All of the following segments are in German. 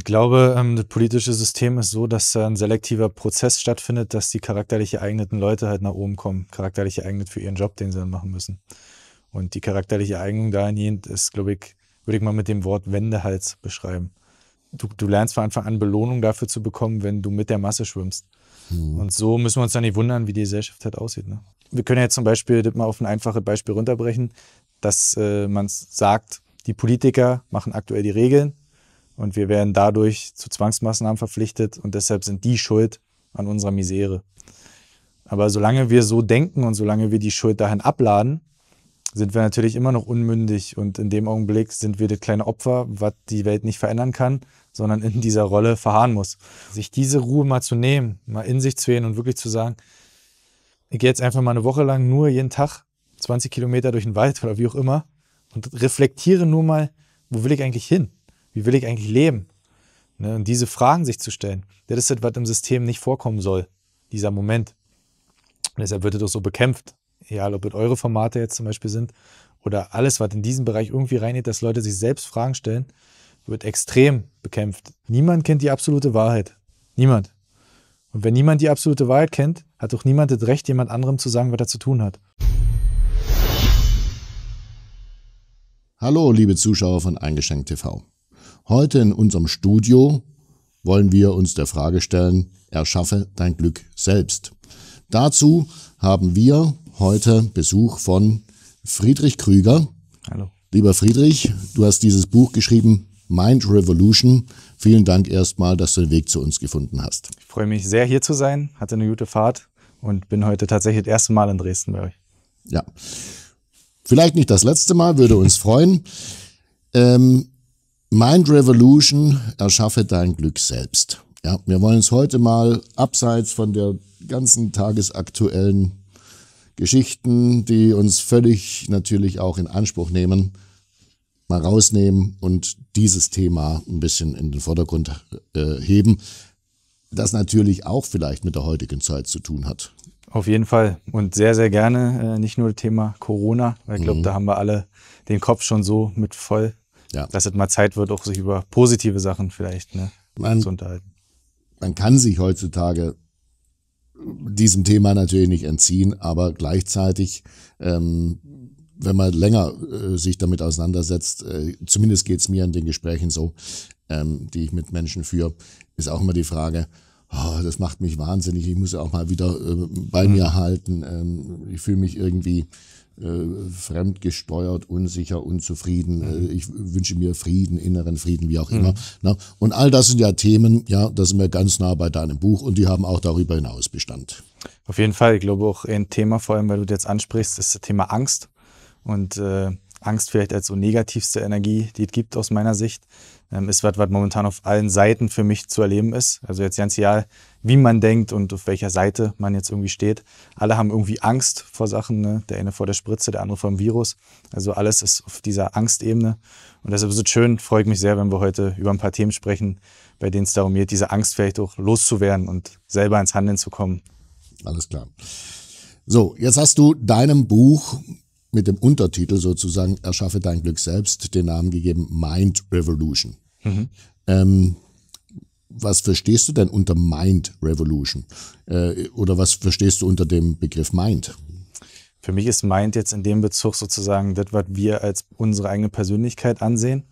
Ich glaube, ähm, das politische System ist so, dass ein selektiver Prozess stattfindet, dass die charakterlich geeigneten Leute halt nach oben kommen. Charakterlich geeignet für ihren Job, den sie dann machen müssen. Und die charakterliche Eignung dahingehend ist, glaube ich, würde ich mal mit dem Wort Wendehals beschreiben. Du, du lernst von Anfang an Belohnung dafür zu bekommen, wenn du mit der Masse schwimmst. Mhm. Und so müssen wir uns dann nicht wundern, wie die Gesellschaft halt aussieht. Ne? Wir können jetzt zum Beispiel das mal auf ein einfaches Beispiel runterbrechen, dass äh, man sagt, die Politiker machen aktuell die Regeln, und wir werden dadurch zu Zwangsmaßnahmen verpflichtet und deshalb sind die schuld an unserer Misere. Aber solange wir so denken und solange wir die Schuld dahin abladen, sind wir natürlich immer noch unmündig und in dem Augenblick sind wir das kleine Opfer, was die Welt nicht verändern kann, sondern in dieser Rolle verharren muss. Sich diese Ruhe mal zu nehmen, mal in sich zu gehen und wirklich zu sagen, ich gehe jetzt einfach mal eine Woche lang nur jeden Tag 20 Kilometer durch den Wald oder wie auch immer und reflektiere nur mal, wo will ich eigentlich hin? Wie will ich eigentlich leben? Ne? Und diese Fragen sich zu stellen, das ist etwas, was im System nicht vorkommen soll, dieser Moment. Und deshalb wird das auch so bekämpft. Egal, ob es eure Formate jetzt zum Beispiel sind oder alles, was in diesen Bereich irgendwie reingeht, dass Leute sich selbst Fragen stellen, wird extrem bekämpft. Niemand kennt die absolute Wahrheit. Niemand. Und wenn niemand die absolute Wahrheit kennt, hat auch niemand das Recht, jemand anderem zu sagen, was er zu tun hat. Hallo, liebe Zuschauer von Eingeschenkt TV. Heute in unserem Studio wollen wir uns der Frage stellen, erschaffe dein Glück selbst. Dazu haben wir heute Besuch von Friedrich Krüger. Hallo. Lieber Friedrich, du hast dieses Buch geschrieben, Mind Revolution. Vielen Dank erstmal, dass du den Weg zu uns gefunden hast. Ich freue mich sehr, hier zu sein. Hatte eine gute Fahrt und bin heute tatsächlich das erste Mal in Dresden bei euch. Ja. Vielleicht nicht das letzte Mal, würde uns freuen. Ähm, Mind Revolution, erschaffe dein Glück selbst. Ja, wir wollen uns heute mal abseits von der ganzen tagesaktuellen Geschichten, die uns völlig natürlich auch in Anspruch nehmen, mal rausnehmen und dieses Thema ein bisschen in den Vordergrund äh, heben, das natürlich auch vielleicht mit der heutigen Zeit zu tun hat. Auf jeden Fall und sehr, sehr gerne. Äh, nicht nur das Thema Corona, weil ich glaube, mhm. da haben wir alle den Kopf schon so mit voll ja. dass es mal Zeit wird, auch sich über positive Sachen vielleicht ne, man, zu unterhalten. Man kann sich heutzutage diesem Thema natürlich nicht entziehen, aber gleichzeitig, ähm, wenn man länger äh, sich damit auseinandersetzt, äh, zumindest geht es mir in den Gesprächen so, ähm, die ich mit Menschen führe, ist auch immer die Frage, oh, das macht mich wahnsinnig, ich muss ja auch mal wieder äh, bei mhm. mir halten, ähm, ich fühle mich irgendwie äh, fremdgesteuert, unsicher, unzufrieden. Mhm. Äh, ich wünsche mir Frieden, inneren Frieden, wie auch mhm. immer. Mhm. und all das sind ja Themen, ja, da sind wir ganz nah bei deinem Buch und die haben auch darüber hinaus Bestand. Auf jeden Fall, ich glaube auch ein Thema, vor allem, weil du das jetzt ansprichst, ist das Thema Angst. Und äh, Angst vielleicht als so negativste Energie, die es gibt aus meiner Sicht, ähm, ist was, was momentan auf allen Seiten für mich zu erleben ist. Also jetzt ganz Jahr wie man denkt und auf welcher Seite man jetzt irgendwie steht. Alle haben irgendwie Angst vor Sachen. Ne? Der eine vor der Spritze, der andere vor dem Virus. Also alles ist auf dieser Angstebene. Und deshalb ist es schön, freue ich mich sehr, wenn wir heute über ein paar Themen sprechen, bei denen es darum geht, diese Angst vielleicht auch loszuwerden und selber ins Handeln zu kommen. Alles klar. So, jetzt hast du deinem Buch mit dem Untertitel sozusagen Erschaffe dein Glück selbst den Namen gegeben Mind Revolution. Mhm. Ähm, was verstehst du denn unter Mind Revolution? Äh, oder was verstehst du unter dem Begriff Mind? Für mich ist Mind jetzt in dem Bezug sozusagen das, was wir als unsere eigene Persönlichkeit ansehen.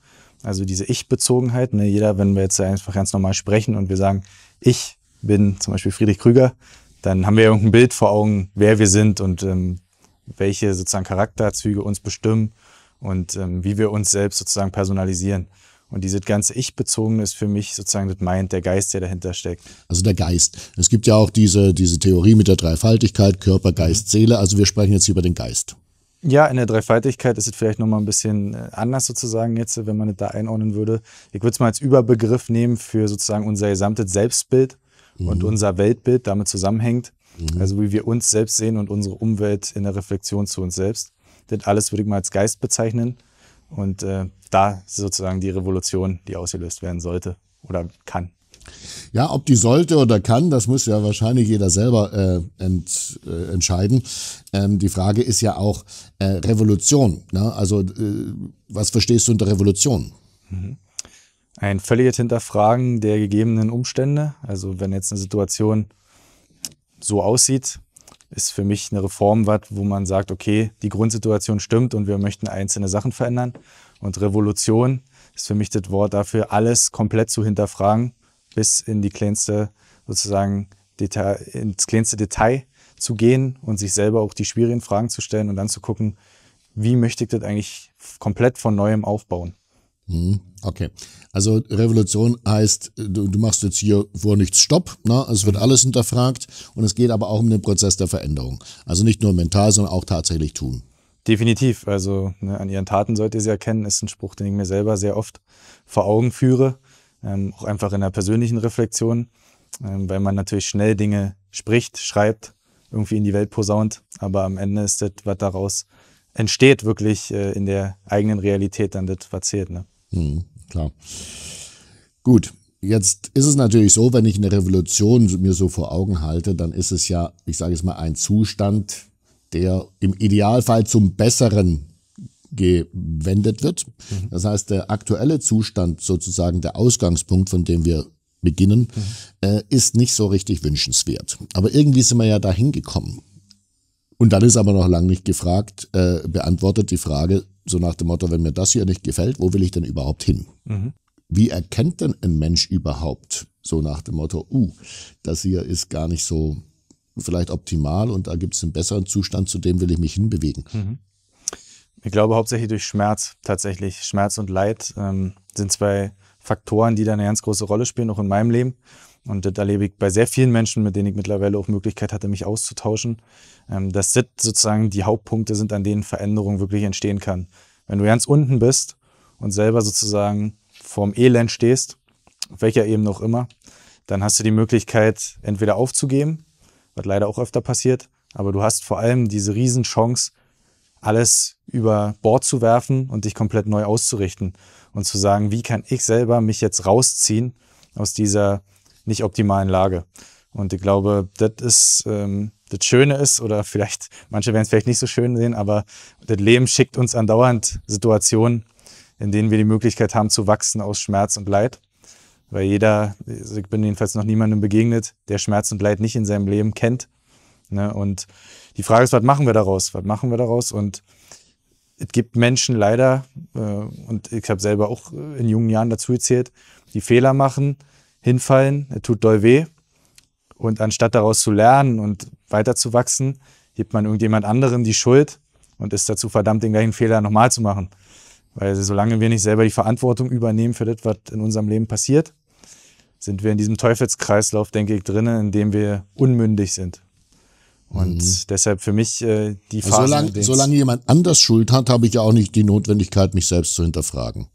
Also diese Ich-Bezogenheit. Ne? Jeder, wenn wir jetzt einfach ganz normal sprechen und wir sagen, ich bin zum Beispiel Friedrich Krüger, dann haben wir irgendein Bild vor Augen, wer wir sind und ähm, welche sozusagen Charakterzüge uns bestimmen und ähm, wie wir uns selbst sozusagen personalisieren. Und dieses ganze Ich-Bezogene ist für mich sozusagen das Mind, der Geist, der dahinter steckt. Also der Geist. Es gibt ja auch diese, diese Theorie mit der Dreifaltigkeit, Körper, Geist, mhm. Seele. Also wir sprechen jetzt hier über den Geist. Ja, in der Dreifaltigkeit ist es vielleicht nochmal ein bisschen äh, anders sozusagen jetzt, wenn man es da einordnen würde. Ich würde es mal als Überbegriff nehmen für sozusagen unser gesamtes Selbstbild mhm. und unser Weltbild damit zusammenhängt. Mhm. Also wie wir uns selbst sehen und unsere Umwelt in der Reflexion zu uns selbst. Das alles würde ich mal als Geist bezeichnen. Und äh, da sozusagen die Revolution, die ausgelöst werden sollte oder kann. Ja, ob die sollte oder kann, das muss ja wahrscheinlich jeder selber äh, ent, äh, entscheiden. Ähm, die Frage ist ja auch äh, Revolution. Ne? Also äh, was verstehst du unter Revolution? Mhm. Ein völliges Hinterfragen der gegebenen Umstände. Also wenn jetzt eine Situation so aussieht, ist für mich eine Reform was, wo man sagt, okay, die Grundsituation stimmt und wir möchten einzelne Sachen verändern. Und Revolution ist für mich das Wort dafür, alles komplett zu hinterfragen, bis in die kleinste, sozusagen, Detail, ins kleinste Detail zu gehen und sich selber auch die schwierigen Fragen zu stellen und dann zu gucken, wie möchte ich das eigentlich komplett von neuem aufbauen. Hm, okay. Also Revolution heißt, du, du, machst jetzt hier vor nichts Stopp. Ne? Es wird alles hinterfragt und es geht aber auch um den Prozess der Veränderung. Also nicht nur mental, sondern auch tatsächlich tun. Definitiv. Also ne, an ihren Taten sollt ihr sie erkennen, ist ein Spruch, den ich mir selber sehr oft vor Augen führe. Ähm, auch einfach in der persönlichen Reflexion, ähm, weil man natürlich schnell Dinge spricht, schreibt, irgendwie in die Welt posaunt. Aber am Ende ist das, was daraus entsteht, wirklich äh, in der eigenen Realität dann das, was zählt. Ne? Mhm, klar. Gut, jetzt ist es natürlich so, wenn ich eine Revolution mir so vor Augen halte, dann ist es ja, ich sage es mal, ein Zustand, der im Idealfall zum Besseren gewendet wird. Mhm. Das heißt, der aktuelle Zustand, sozusagen der Ausgangspunkt, von dem wir beginnen, mhm. äh, ist nicht so richtig wünschenswert. Aber irgendwie sind wir ja dahin gekommen. Und dann ist aber noch lange nicht gefragt, äh, beantwortet die Frage, so nach dem Motto, wenn mir das hier nicht gefällt, wo will ich denn überhaupt hin? Mhm. Wie erkennt denn ein Mensch überhaupt, so nach dem Motto, uh, das hier ist gar nicht so vielleicht optimal und da gibt es einen besseren Zustand, zu dem will ich mich hinbewegen? Mhm. Ich glaube hauptsächlich durch Schmerz tatsächlich. Schmerz und Leid ähm, sind zwei Faktoren, die da eine ganz große Rolle spielen, auch in meinem Leben. Und das erlebe ich bei sehr vielen Menschen, mit denen ich mittlerweile auch Möglichkeit hatte, mich auszutauschen. Ähm, dass das sozusagen die Hauptpunkte sind, an denen Veränderung wirklich entstehen kann. Wenn du ganz unten bist und selber sozusagen vorm Elend stehst, auf welcher Ebene auch immer, dann hast du die Möglichkeit, entweder aufzugeben, was leider auch öfter passiert, aber du hast vor allem diese Riesenchance, alles über Bord zu werfen und dich komplett neu auszurichten und zu sagen, wie kann ich selber mich jetzt rausziehen aus dieser nicht optimalen Lage. Und ich glaube, das ist ähm, das Schöne ist, oder vielleicht, manche werden es vielleicht nicht so schön sehen, aber das Leben schickt uns andauernd Situationen, in denen wir die Möglichkeit haben zu wachsen aus Schmerz und Leid. Weil jeder, also ich bin jedenfalls noch niemandem begegnet, der Schmerz und Leid nicht in seinem Leben kennt. Ne? Und die Frage ist, was machen wir daraus? Was machen wir daraus? Und es gibt Menschen leider, äh, und ich habe selber auch in jungen Jahren dazu gezählt, die Fehler machen, hinfallen, es tut doll weh. Und anstatt daraus zu lernen und weiterzuwachsen, gibt man irgendjemand anderen die Schuld und ist dazu verdammt, den gleichen Fehler nochmal zu machen. Weil solange wir nicht selber die Verantwortung übernehmen für das, was in unserem Leben passiert, sind wir in diesem Teufelskreislauf, denke ich, drinnen, in dem wir unmündig sind. Und mhm. deshalb für mich äh, die also Phase. solange, solange jemand anders Schuld hat, habe ich ja auch nicht die Notwendigkeit, mich selbst zu hinterfragen.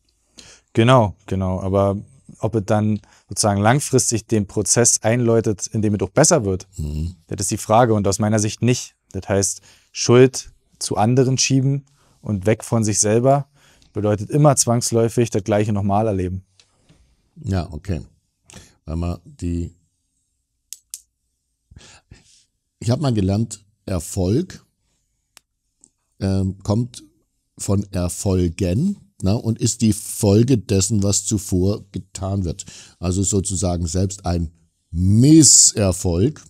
Genau, genau. Aber ob es dann sozusagen langfristig den Prozess einläutet, in dem es doch besser wird? Mhm. Das ist die Frage und aus meiner Sicht nicht. Das heißt, Schuld zu anderen schieben und weg von sich selber bedeutet immer zwangsläufig das gleiche nochmal erleben. Ja, okay. Weil man die. Ich habe mal gelernt, Erfolg ähm, kommt von Erfolgen na, und ist die Folge dessen, was zuvor getan wird. Also sozusagen selbst ein Misserfolg,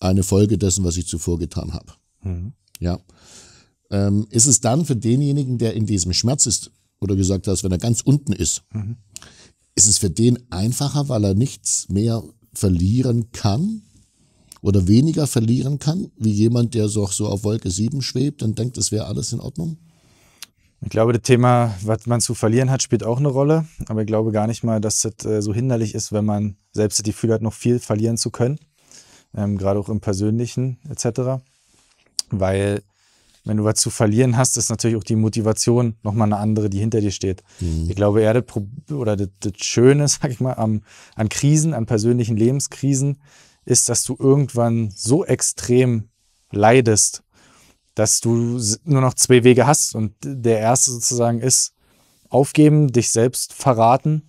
eine Folge dessen, was ich zuvor getan habe. Mhm. Ja. Ähm, ist es dann für denjenigen, der in diesem Schmerz ist, oder gesagt hast, wenn er ganz unten ist, mhm. ist es für den einfacher, weil er nichts mehr verlieren kann oder weniger verlieren kann, wie jemand, der so, so auf Wolke 7 schwebt und denkt, es wäre alles in Ordnung? Ich glaube, das Thema, was man zu verlieren hat, spielt auch eine Rolle. Aber ich glaube gar nicht mal, dass das äh, so hinderlich ist, wenn man selbst das Gefühl hat, noch viel verlieren zu können. Ähm, gerade auch im Persönlichen etc. Weil wenn du was zu verlieren hast, ist natürlich auch die Motivation nochmal eine andere, die hinter dir steht. Mhm. Ich glaube, eher das, oder das, das Schöne, sag ich mal, am, an Krisen, an persönlichen Lebenskrisen, ist, dass du irgendwann so extrem leidest, dass du nur noch zwei Wege hast. Und der erste sozusagen ist aufgeben, dich selbst verraten,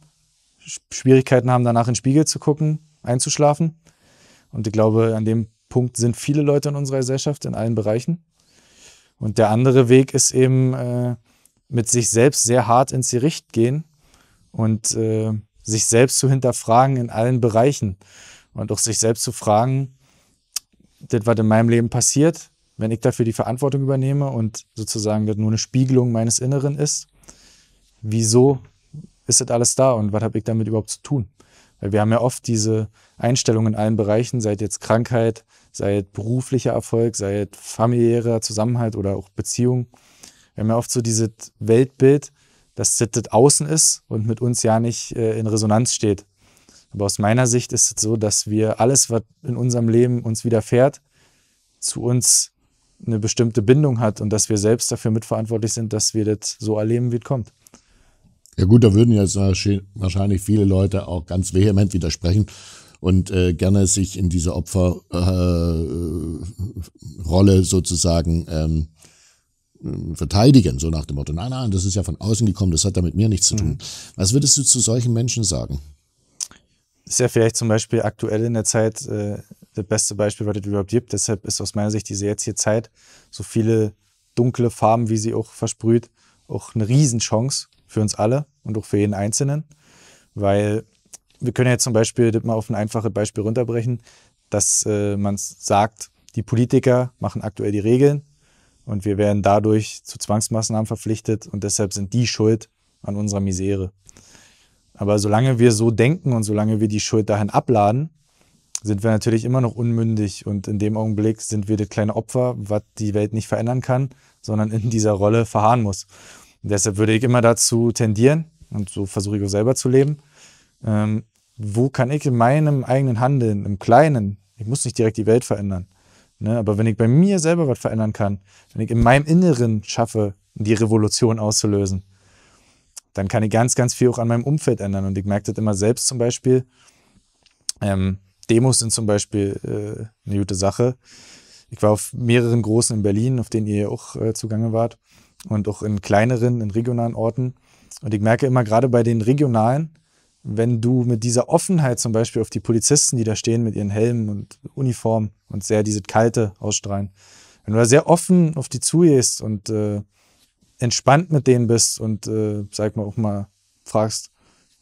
Schwierigkeiten haben, danach in den Spiegel zu gucken, einzuschlafen. Und ich glaube, an dem Punkt sind viele Leute in unserer Gesellschaft, in allen Bereichen. Und der andere Weg ist eben äh, mit sich selbst sehr hart ins Gericht gehen und äh, sich selbst zu hinterfragen in allen Bereichen und auch sich selbst zu fragen, das, was in meinem Leben passiert, wenn ich dafür die Verantwortung übernehme und sozusagen das nur eine Spiegelung meines Inneren ist, wieso ist das alles da und was habe ich damit überhaupt zu tun? Weil wir haben ja oft diese Einstellung in allen Bereichen, sei jetzt Krankheit, sei beruflicher Erfolg, sei familiärer Zusammenhalt oder auch Beziehung. Wir haben ja oft so dieses Weltbild, dass das, das außen ist und mit uns ja nicht äh, in Resonanz steht. Aber aus meiner Sicht ist es so, dass wir alles, was in unserem Leben uns widerfährt, zu uns eine bestimmte Bindung hat und dass wir selbst dafür mitverantwortlich sind, dass wir das so erleben, wie es kommt. Ja gut, da würden jetzt wahrscheinlich viele Leute auch ganz vehement widersprechen und äh, gerne sich in diese Opferrolle äh, sozusagen ähm, verteidigen, so nach dem Motto, nein, nein, das ist ja von außen gekommen, das hat damit mir nichts zu tun. Mhm. Was würdest du zu solchen Menschen sagen? Ist ja vielleicht zum Beispiel aktuell in der Zeit äh, das beste Beispiel, was es überhaupt gibt. Deshalb ist aus meiner Sicht diese jetzige Zeit, so viele dunkle Farben, wie sie auch versprüht, auch eine Riesenchance für uns alle und auch für jeden Einzelnen. Weil wir können jetzt zum Beispiel das mal auf ein einfaches Beispiel runterbrechen, dass äh, man sagt, die Politiker machen aktuell die Regeln und wir werden dadurch zu Zwangsmaßnahmen verpflichtet und deshalb sind die schuld an unserer Misere. Aber solange wir so denken und solange wir die Schuld dahin abladen, sind wir natürlich immer noch unmündig und in dem Augenblick sind wir das kleine Opfer, was die Welt nicht verändern kann, sondern in dieser Rolle verharren muss. Und deshalb würde ich immer dazu tendieren, und so versuche ich auch selber zu leben, ähm, wo kann ich in meinem eigenen Handeln, im Kleinen, ich muss nicht direkt die Welt verändern, ne, aber wenn ich bei mir selber was verändern kann, wenn ich in meinem Inneren schaffe, die Revolution auszulösen, dann kann ich ganz, ganz viel auch an meinem Umfeld ändern. Und ich merke das immer selbst zum Beispiel, ähm, Demos sind zum Beispiel äh, eine gute Sache. Ich war auf mehreren großen in Berlin, auf denen ihr auch äh, zugange wart und auch in kleineren, in regionalen Orten. Und ich merke immer gerade bei den regionalen, wenn du mit dieser Offenheit zum Beispiel auf die Polizisten, die da stehen mit ihren Helmen und Uniformen und sehr diese Kalte ausstrahlen, wenn du da sehr offen auf die zugehst und äh, entspannt mit denen bist und äh, sag mal auch mal fragst,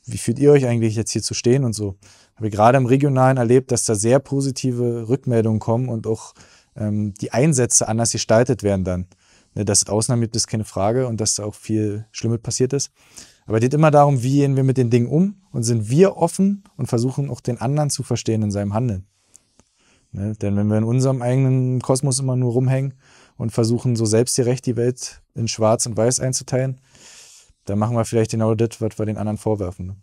wie fühlt ihr euch eigentlich jetzt hier zu stehen und so, habe gerade im Regionalen erlebt, dass da sehr positive Rückmeldungen kommen und auch ähm, die Einsätze anders gestaltet werden dann. Ne, dass Ausnahmen gibt ist keine Frage und dass da auch viel Schlimmes passiert ist. Aber es geht immer darum, wie gehen wir mit den Dingen um und sind wir offen und versuchen auch den anderen zu verstehen in seinem Handeln. Ne, denn wenn wir in unserem eigenen Kosmos immer nur rumhängen und versuchen, so selbstgerecht die Welt in Schwarz und Weiß einzuteilen, dann machen wir vielleicht genau das, was wir den anderen vorwerfen. Ne?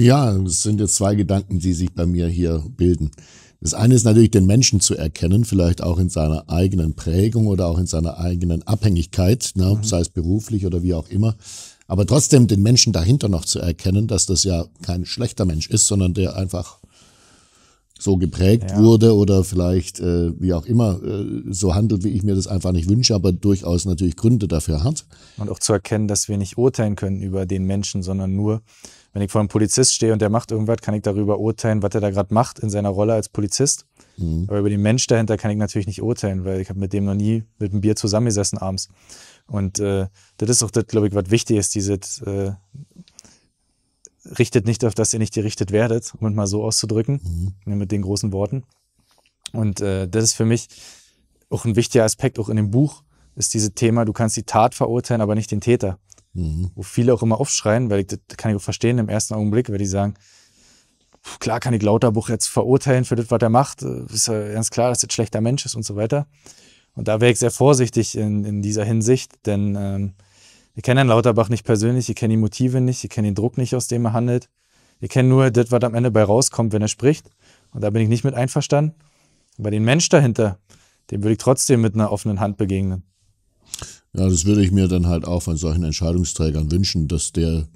Ja, es sind jetzt zwei Gedanken, die sich bei mir hier bilden. Das eine ist natürlich, den Menschen zu erkennen, vielleicht auch in seiner eigenen Prägung oder auch in seiner eigenen Abhängigkeit, ne, mhm. sei es beruflich oder wie auch immer. Aber trotzdem den Menschen dahinter noch zu erkennen, dass das ja kein schlechter Mensch ist, sondern der einfach so geprägt ja. wurde oder vielleicht äh, wie auch immer äh, so handelt, wie ich mir das einfach nicht wünsche, aber durchaus natürlich Gründe dafür hat. Und auch zu erkennen, dass wir nicht urteilen können über den Menschen, sondern nur wenn ich vor einem Polizist stehe und der macht irgendwas, kann ich darüber urteilen, was er da gerade macht in seiner Rolle als Polizist. Mhm. Aber über den Mensch dahinter kann ich natürlich nicht urteilen, weil ich habe mit dem noch nie mit einem Bier zusammengesessen abends. Und äh, das ist auch das, glaube ich, was wichtig ist, dieses äh, richtet nicht auf dass ihr nicht gerichtet werdet, um es mal so auszudrücken, mhm. Ne, mit den großen Worten. Und äh, das ist für mich auch ein wichtiger Aspekt, auch in dem Buch, ist dieses Thema, du kannst die Tat verurteilen, aber nicht den Täter mhm. wo viele auch immer aufschreien, weil ich das kann ich auch verstehen im ersten Augenblick, weil die sagen, klar kann ich Lauterbuch jetzt verurteilen für das, was er macht, äh, ist ja ganz klar, dass das schlechter Mensch ist und so weiter. Und da wäre ich sehr vorsichtig in, in dieser Hinsicht, denn ähm, wir kennen Herrn Lauterbach nicht persönlich, ich kenne die Motive nicht, ich kenne den Druck nicht, aus dem er handelt. Ich kenne nur das, was am Ende bei rauskommt, wenn er spricht. Und da bin ich nicht mit einverstanden. Aber den Mensch dahinter, dem würde ich trotzdem mit einer offenen Hand begegnen. Ja, das würde ich mir dann halt auch von solchen Entscheidungsträgern wünschen, dass der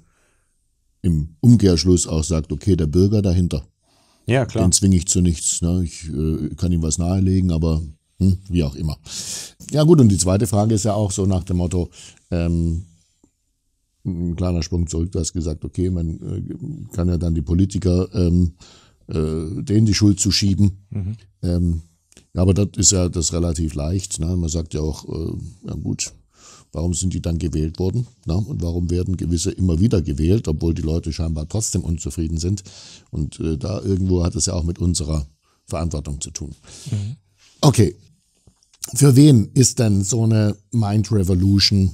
im Umkehrschluss auch sagt, okay, der Bürger dahinter. Ja, klar. Den zwinge ich zu nichts. Ne? Ich äh, kann ihm was nahelegen, aber hm, wie auch immer. Ja gut, und die zweite Frage ist ja auch so nach dem Motto, ähm, ein kleiner Sprung zurück, du hast gesagt, okay, man äh, kann ja dann die Politiker, ähm, äh, denen die Schuld zuschieben. Mhm. Ähm, ja, aber das ist ja das relativ leicht. Ne? Man sagt ja auch, äh, ja gut, Warum sind die dann gewählt worden? Na, und warum werden gewisse immer wieder gewählt, obwohl die Leute scheinbar trotzdem unzufrieden sind? Und äh, da irgendwo hat es ja auch mit unserer Verantwortung zu tun. Mhm. Okay. Für wen ist denn so eine Mind Revolution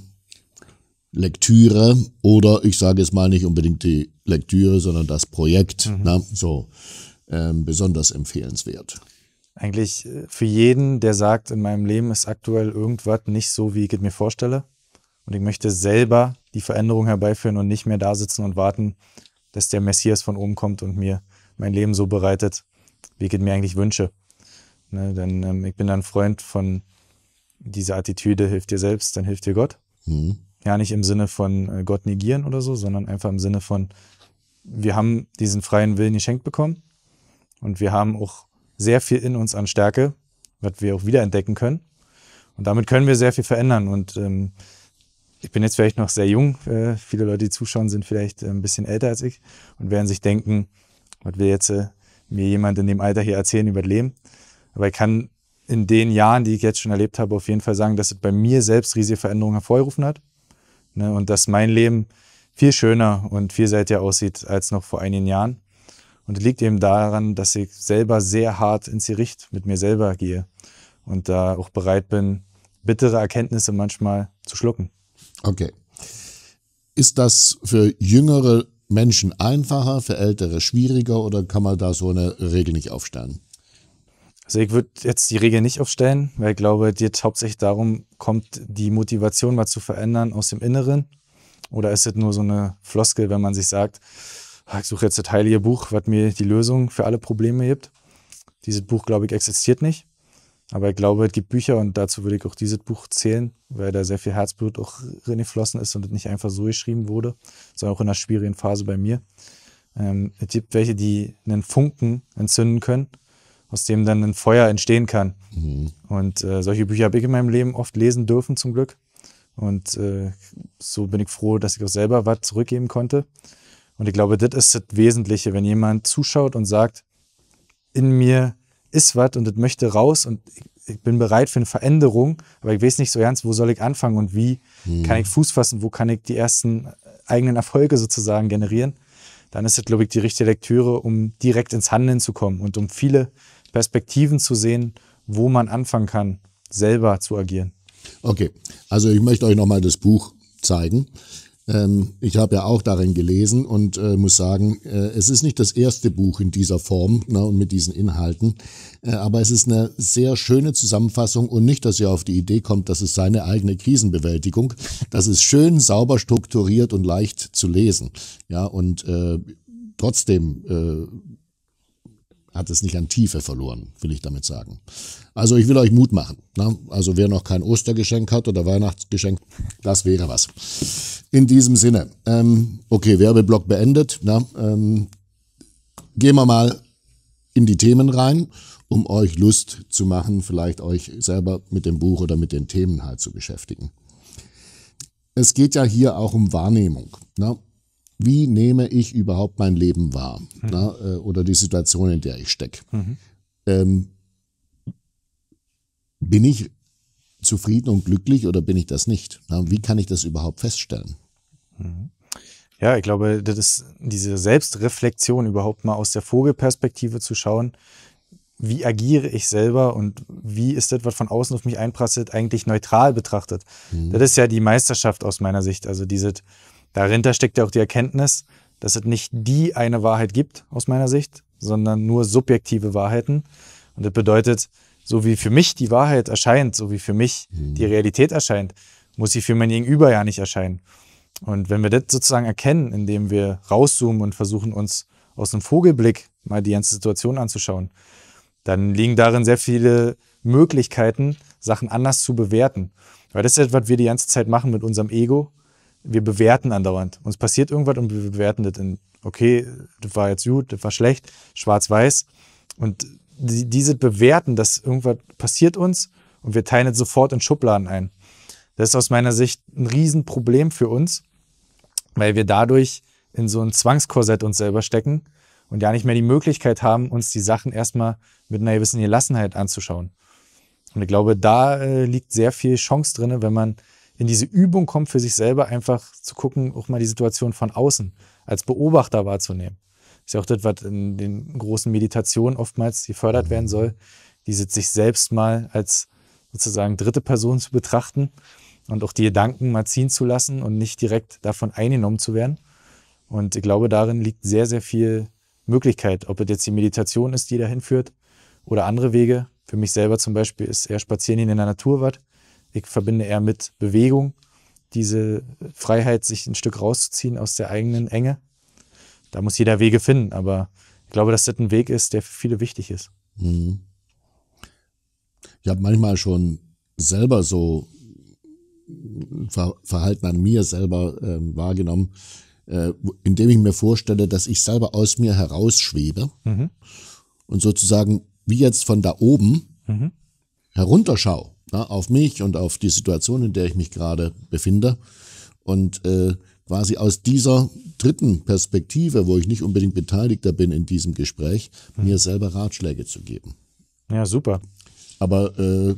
Lektüre oder ich sage es mal nicht unbedingt die Lektüre, sondern das Projekt, mhm. na, so ähm, besonders empfehlenswert? Eigentlich äh, für jeden, der sagt, in meinem Leben ist aktuell irgendwas nicht so, wie ich es mir vorstelle. Und ich möchte selber die Veränderung herbeiführen und nicht mehr da sitzen und warten, dass der Messias von oben kommt und mir mein Leben so bereitet, wie ich es mir eigentlich wünsche. Ne, denn ähm, ich bin ein Freund von dieser Attitüde, hilft dir selbst, dann hilft dir Gott. Mhm. Ja, nicht im Sinne von äh, Gott negieren oder so, sondern einfach im Sinne von, wir haben diesen freien Willen geschenkt bekommen und wir haben auch sehr viel in uns an Stärke, was wir auch wiederentdecken können. Und damit können wir sehr viel verändern. Und ähm, ich bin jetzt vielleicht noch sehr jung. Äh, viele Leute, die zuschauen, sind vielleicht äh, ein bisschen älter als ich und werden sich denken, was will jetzt äh, mir jemand in dem Alter hier erzählen über das Leben? Aber ich kann in den Jahren, die ich jetzt schon erlebt habe, auf jeden Fall sagen, dass es bei mir selbst riesige Veränderungen hervorgerufen hat. Ne? Und dass mein Leben viel schöner und vielseitiger aussieht als noch vor einigen Jahren. Und es liegt eben daran, dass ich selber sehr hart ins Gericht mit mir selber gehe und da auch bereit bin, bittere Erkenntnisse manchmal zu schlucken. Okay. Ist das für jüngere Menschen einfacher, für ältere schwieriger oder kann man da so eine Regel nicht aufstellen? Also ich würde jetzt die Regel nicht aufstellen, weil ich glaube, dir hauptsächlich darum kommt, die Motivation mal zu verändern aus dem Inneren. Oder ist es nur so eine Floskel, wenn man sich sagt, ah, ich suche jetzt das heilige Buch, was mir die Lösung für alle Probleme gibt. Dieses Buch, glaube ich, existiert nicht. Aber ich glaube, es gibt Bücher, und dazu würde ich auch dieses Buch zählen, weil da sehr viel Herzblut auch reingeflossen ist und es nicht einfach so geschrieben wurde, sondern auch in einer schwierigen Phase bei mir. Ähm, es gibt welche, die einen Funken entzünden können, aus dem dann ein Feuer entstehen kann. Mhm. Und äh, solche Bücher habe ich in meinem Leben oft lesen dürfen, zum Glück. Und äh, so bin ich froh, dass ich auch selber was zurückgeben konnte. Und ich glaube, das ist das Wesentliche, wenn jemand zuschaut und sagt, in mir ist was und das möchte raus und ich bin bereit für eine Veränderung, aber ich weiß nicht so ernst, wo soll ich anfangen und wie hm. kann ich Fuß fassen, wo kann ich die ersten äh, eigenen Erfolge sozusagen generieren, dann ist es, glaube ich, die richtige Lektüre, um direkt ins Handeln zu kommen und um viele Perspektiven zu sehen, wo man anfangen kann, selber zu agieren. Okay, also ich möchte euch nochmal das Buch zeigen. Ähm, ich habe ja auch darin gelesen und äh, muss sagen, äh, es ist nicht das erste Buch in dieser Form ne, und mit diesen Inhalten, äh, aber es ist eine sehr schöne Zusammenfassung und nicht, dass ihr auf die Idee kommt, dass es seine eigene Krisenbewältigung. Das ist schön, sauber strukturiert und leicht zu lesen. Ja, und äh, trotzdem äh, hat es nicht an Tiefe verloren, will ich damit sagen. Also ich will euch Mut machen. Ne? Also wer noch kein Ostergeschenk hat oder Weihnachtsgeschenk, das wäre was. In diesem Sinne, ähm, okay, Werbeblock beendet. Na, ne? ähm, gehen wir mal in die Themen rein, um euch Lust zu machen, vielleicht euch selber mit dem Buch oder mit den Themen halt zu beschäftigen. Es geht ja hier auch um Wahrnehmung. Ne? wie nehme ich überhaupt mein Leben wahr mhm. na, äh, oder die Situation, in der ich stecke. Mhm. Ähm, bin ich zufrieden und glücklich oder bin ich das nicht? Na, wie kann ich das überhaupt feststellen? Mhm. Ja, ich glaube, das ist diese Selbstreflexion überhaupt mal aus der Vogelperspektive zu schauen, wie agiere ich selber und wie ist das, was von außen auf mich einprasselt, eigentlich neutral betrachtet. Mhm. Das ist ja die Meisterschaft aus meiner Sicht. Also dieses Darinter steckt ja auch die Erkenntnis, dass es nicht die eine Wahrheit gibt, aus meiner Sicht, sondern nur subjektive Wahrheiten. Und das bedeutet, so wie für mich die Wahrheit erscheint, so wie für mich mhm. die Realität erscheint, muss sie für mein Gegenüber ja nicht erscheinen. Und wenn wir das sozusagen erkennen, indem wir rauszoomen und versuchen, uns aus einem Vogelblick mal die ganze Situation anzuschauen, dann liegen darin sehr viele Möglichkeiten, Sachen anders zu bewerten. Weil das ist etwas, was wir die ganze Zeit machen mit unserem Ego wir bewerten andauernd. Uns passiert irgendwas und wir bewerten das in, okay, das war jetzt gut, das war schlecht, schwarz-weiß. Und die, dieses Bewerten, dass irgendwas passiert uns und wir teilen es sofort in Schubladen ein. Das ist aus meiner Sicht ein Riesenproblem für uns, weil wir dadurch in so ein Zwangskorsett uns selber stecken und ja nicht mehr die Möglichkeit haben, uns die Sachen erstmal mit einer gewissen Gelassenheit anzuschauen. Und ich glaube, da äh, liegt sehr viel Chance drin, wenn man in diese Übung kommt, für sich selber einfach zu gucken, auch mal die Situation von außen als Beobachter wahrzunehmen. Das ist ja auch das, was in den großen Meditationen oftmals gefördert werden soll, diese sich selbst mal als sozusagen dritte Person zu betrachten und auch die Gedanken mal ziehen zu lassen und nicht direkt davon eingenommen zu werden. Und ich glaube, darin liegt sehr, sehr viel Möglichkeit, ob es jetzt die Meditation ist, die dahin führt oder andere Wege. Für mich selber zum Beispiel ist eher Spazieren in der Natur was ich verbinde eher mit Bewegung, diese Freiheit, sich ein Stück rauszuziehen aus der eigenen Enge. Da muss jeder Wege finden, aber ich glaube, dass das ein Weg ist, der für viele wichtig ist. Mhm. Ich habe manchmal schon selber so Verhalten an mir selber äh, wahrgenommen, äh, indem ich mir vorstelle, dass ich selber aus mir herausschwebe mhm. und sozusagen wie jetzt von da oben mhm. herunterschau na, auf mich und auf die Situation, in der ich mich gerade befinde. Und äh, quasi aus dieser dritten Perspektive, wo ich nicht unbedingt Beteiligter bin in diesem Gespräch, mhm. mir selber Ratschläge zu geben. Ja, super. Aber äh,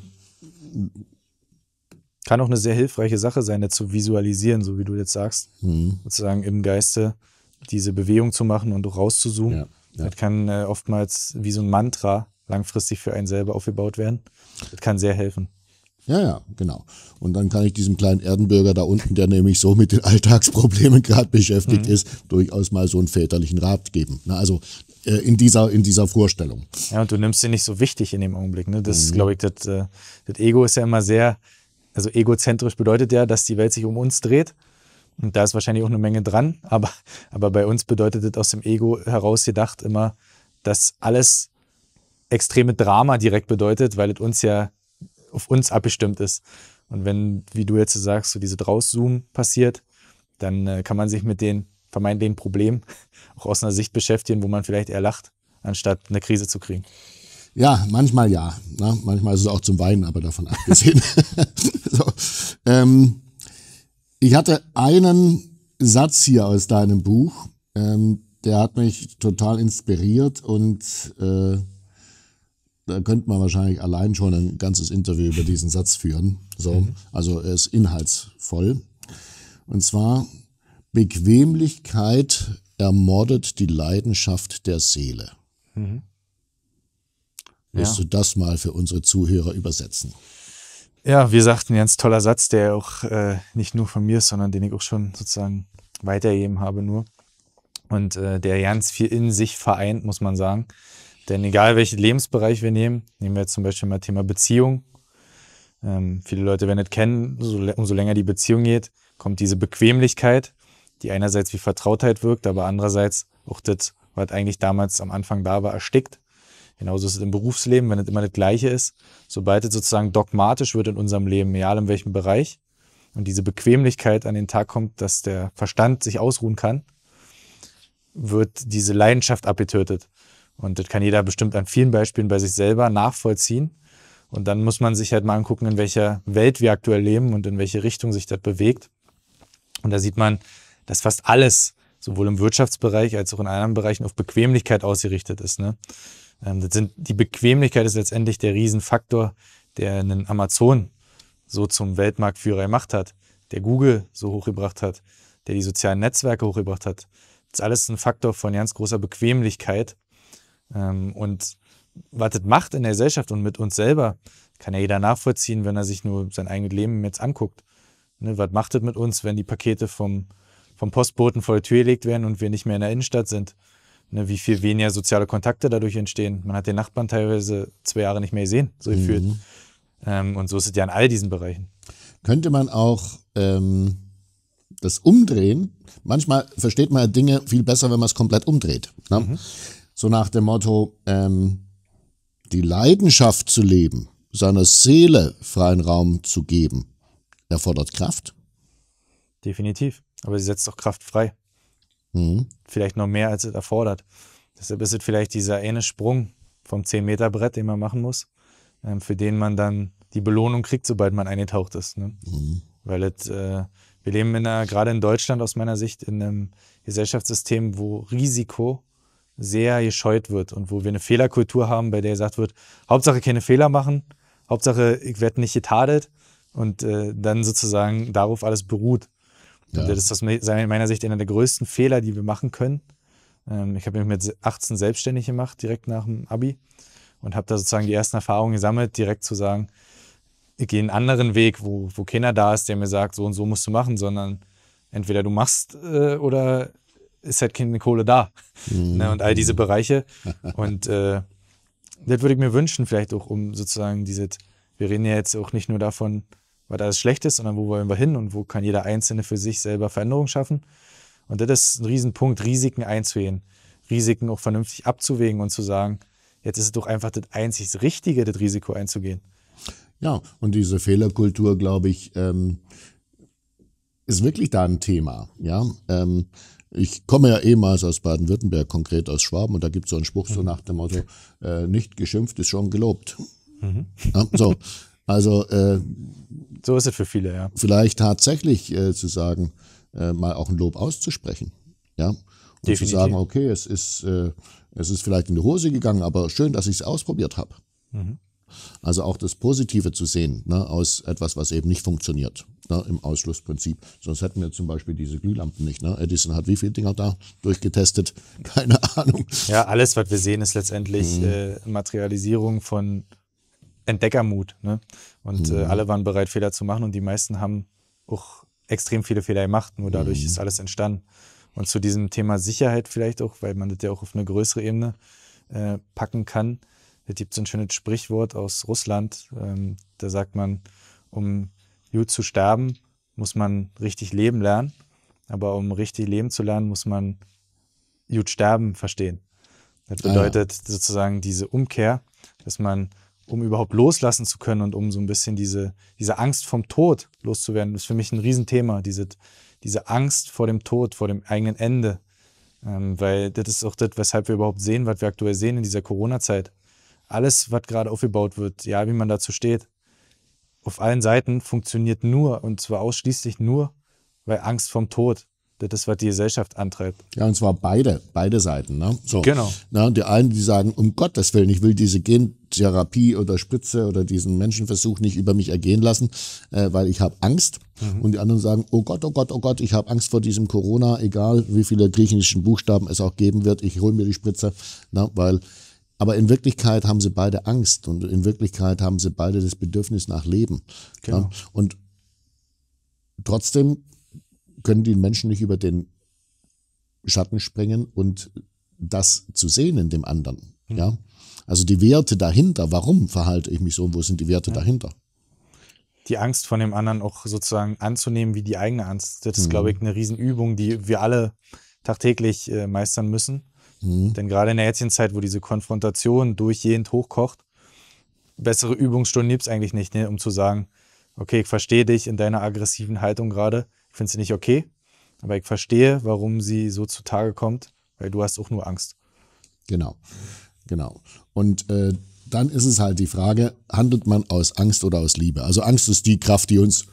kann auch eine sehr hilfreiche Sache sein, das zu visualisieren, so wie du jetzt sagst. Mhm. Sozusagen im Geiste diese Bewegung zu machen und rauszuzoomen. Ja, ja. Das kann äh, oftmals wie so ein Mantra langfristig für einen selber aufgebaut werden. Das kann sehr helfen. Ja, ja, genau. Und dann kann ich diesem kleinen Erdenbürger da unten, der nämlich so mit den Alltagsproblemen gerade beschäftigt mhm. ist, durchaus mal so einen väterlichen Rat geben. Na, also äh, in, dieser, in dieser Vorstellung. Ja, und du nimmst sie nicht so wichtig in dem Augenblick. Ne? Das mhm. glaube ich, das, äh, das Ego ist ja immer sehr, also egozentrisch bedeutet ja, dass die Welt sich um uns dreht. Und da ist wahrscheinlich auch eine Menge dran. Aber, aber bei uns bedeutet das aus dem Ego heraus gedacht immer, dass alles extreme Drama direkt bedeutet, weil es uns ja auf uns abgestimmt ist. Und wenn, wie du jetzt sagst, so diese Drauszoom passiert, dann äh, kann man sich mit den vermeintlichen Problemen auch aus einer Sicht beschäftigen, wo man vielleicht eher lacht, anstatt eine Krise zu kriegen. Ja, manchmal ja. Ne? Manchmal ist es auch zum Weinen, aber davon abgesehen. so, ähm, ich hatte einen Satz hier aus deinem Buch, ähm, der hat mich total inspiriert und äh, da könnte man wahrscheinlich allein schon ein ganzes Interview über diesen Satz führen. So, mhm. also er ist inhaltsvoll. Und zwar Bequemlichkeit ermordet die Leidenschaft der Seele. Mhm. Ja. du das mal für unsere Zuhörer übersetzen? Ja, wir sagten, ganz toller Satz, der auch äh, nicht nur von mir ist, sondern den ich auch schon sozusagen weitergegeben habe nur. Und äh, der ganz viel in sich vereint, muss man sagen. Denn egal welchen Lebensbereich wir nehmen, nehmen wir jetzt zum Beispiel mal Thema Beziehung. Ähm, viele Leute werden es kennen, so, umso länger die Beziehung geht, kommt diese Bequemlichkeit, die einerseits wie Vertrautheit wirkt, aber andererseits auch das, was eigentlich damals am Anfang da war, erstickt. Genauso ist es im Berufsleben, wenn es immer das Gleiche ist. Sobald es sozusagen dogmatisch wird in unserem Leben, egal in welchem Bereich, und diese Bequemlichkeit an den Tag kommt, dass der Verstand sich ausruhen kann, wird diese Leidenschaft abgetötet. Und das kann jeder bestimmt an vielen Beispielen bei sich selber nachvollziehen. Und dann muss man sich halt mal angucken, in welcher Welt wir aktuell leben und in welche Richtung sich das bewegt. Und da sieht man, dass fast alles, sowohl im Wirtschaftsbereich als auch in anderen Bereichen, auf Bequemlichkeit ausgerichtet ist. Ne? Ähm, das sind, die Bequemlichkeit ist letztendlich der Riesenfaktor, der einen Amazon so zum Weltmarktführer gemacht hat, der Google so hochgebracht hat, der die sozialen Netzwerke hochgebracht hat. Das ist alles ein Faktor von ganz großer Bequemlichkeit ähm, und was das macht in der Gesellschaft und mit uns selber, kann ja jeder nachvollziehen, wenn er sich nur sein eigenes Leben jetzt anguckt. Ne, was macht das mit uns, wenn die Pakete vom, vom Postboten vor der Tür gelegt werden und wir nicht mehr in der Innenstadt sind? Ne, wie viel weniger soziale Kontakte dadurch entstehen. Man hat den Nachbarn teilweise zwei Jahre nicht mehr gesehen, so mhm. gefühlt. Ähm, und so ist es ja in all diesen Bereichen. Könnte man auch ähm, das umdrehen? Manchmal versteht man Dinge viel besser, wenn man es komplett umdreht. Ne? Mhm. So nach dem Motto, ähm, die Leidenschaft zu leben, seiner Seele freien Raum zu geben, erfordert Kraft. Definitiv. Aber sie setzt auch Kraft frei. Mhm. Vielleicht noch mehr, als es erfordert. Deshalb ist es vielleicht dieser eine Sprung vom 10-Meter-Brett, den man machen muss, ähm, für den man dann die Belohnung kriegt, sobald man eingetaucht ist. Ne? Mhm. Weil es, äh, wir leben in einer, gerade in Deutschland aus meiner Sicht in einem Gesellschaftssystem, wo Risiko sehr gescheut wird und wo wir eine Fehlerkultur haben, bei der gesagt wird, Hauptsache keine Fehler machen, Hauptsache ich werde nicht getadelt und äh, dann sozusagen darauf alles beruht. Ja. Das ist aus meiner Sicht einer der größten Fehler, die wir machen können. Ähm, ich habe mich mit 18 selbstständig gemacht, direkt nach dem Abi und habe da sozusagen die ersten Erfahrungen gesammelt, direkt zu sagen, ich gehe einen anderen Weg, wo, wo keiner da ist, der mir sagt, so und so musst du machen, sondern entweder du machst äh, oder ist halt keine Kohle da. Mhm. Ne, und all diese Bereiche. Und äh, das würde ich mir wünschen, vielleicht auch um sozusagen diese, wir reden ja jetzt auch nicht nur davon, was alles schlecht ist, sondern wo wollen wir hin und wo kann jeder Einzelne für sich selber Veränderung schaffen. Und das ist ein Riesenpunkt, Risiken einzugehen, Risiken auch vernünftig abzuwägen und zu sagen, jetzt ist es doch einfach das einzig Richtige, das Risiko einzugehen. Ja, und diese Fehlerkultur, glaube ich, ähm, ist wirklich da ein Thema. Ja, ähm, ich komme ja ehemals aus Baden-Württemberg, konkret aus Schwaben, und da gibt es so einen Spruch so mhm. nach dem Motto, äh, nicht geschimpft ist schon gelobt. Mhm. Ja, so, also äh, so ist es für viele, ja. Vielleicht tatsächlich äh, zu sagen, äh, mal auch ein Lob auszusprechen. Ja. Und Definitiv. zu sagen, okay, es ist, äh, es ist vielleicht in die Hose gegangen, aber schön, dass ich es ausprobiert habe. Mhm. Also auch das Positive zu sehen ne, aus etwas, was eben nicht funktioniert ne, im Ausschlussprinzip. Sonst hätten wir zum Beispiel diese Glühlampen nicht. Ne? Edison hat wie viele Dinger da durchgetestet? Keine Ahnung. Ja, alles, was wir sehen, ist letztendlich mhm. äh, Materialisierung von Entdeckermut. Ne? Und äh, mhm. äh, alle waren bereit, Fehler zu machen und die meisten haben auch extrem viele Fehler gemacht. Nur dadurch mhm. ist alles entstanden. Und zu diesem Thema Sicherheit vielleicht auch, weil man das ja auch auf eine größere Ebene äh, packen kann es gibt so ein schönes Sprichwort aus Russland, ähm, da sagt man, um gut zu sterben, muss man richtig leben lernen. Aber um richtig leben zu lernen, muss man gut sterben verstehen. Das bedeutet ah, ja. sozusagen diese Umkehr, dass man, um überhaupt loslassen zu können und um so ein bisschen diese, diese Angst vom Tod loszuwerden, ist für mich ein Riesenthema, diese, diese Angst vor dem Tod, vor dem eigenen Ende. Ähm, weil das ist auch das, weshalb wir überhaupt sehen, was wir aktuell sehen in dieser Corona-Zeit alles, was gerade aufgebaut wird, ja, wie man dazu steht, auf allen Seiten funktioniert nur und zwar ausschließlich nur, weil Angst vom Tod das ist, was die Gesellschaft antreibt. Ja, und zwar beide, beide Seiten. Ne? So. Genau. Na, die einen, die sagen, um Gottes Willen, ich will diese Gentherapie oder Spritze oder diesen Menschenversuch nicht über mich ergehen lassen, äh, weil ich habe Angst. Mhm. Und die anderen sagen, oh Gott, oh Gott, oh Gott, ich habe Angst vor diesem Corona, egal wie viele griechischen Buchstaben es auch geben wird, ich hole mir die Spritze, na, weil aber in Wirklichkeit haben sie beide Angst und in Wirklichkeit haben sie beide das Bedürfnis nach Leben. Genau. Ja? Und trotzdem können die Menschen nicht über den Schatten springen und das zu sehen in dem anderen. Mhm. Ja? Also die Werte dahinter, warum verhalte ich mich so und wo sind die Werte ja. dahinter? die Angst von dem anderen auch sozusagen anzunehmen wie die eigene Angst. Das ist, mhm. glaube ich, eine Riesenübung, die wir alle tagtäglich äh, meistern müssen. Mhm. Denn gerade in der jetzigen Zeit, wo diese Konfrontation durchgehend hochkocht, bessere Übungsstunden gibt es eigentlich nicht, ne? um zu sagen, okay, ich verstehe dich in deiner aggressiven Haltung gerade, ich finde sie nicht okay, aber ich verstehe, warum sie so zutage kommt, weil du hast auch nur Angst. Genau, genau. Und äh, dann ist es halt die Frage, handelt man aus Angst oder aus Liebe? Also Angst ist die Kraft, die uns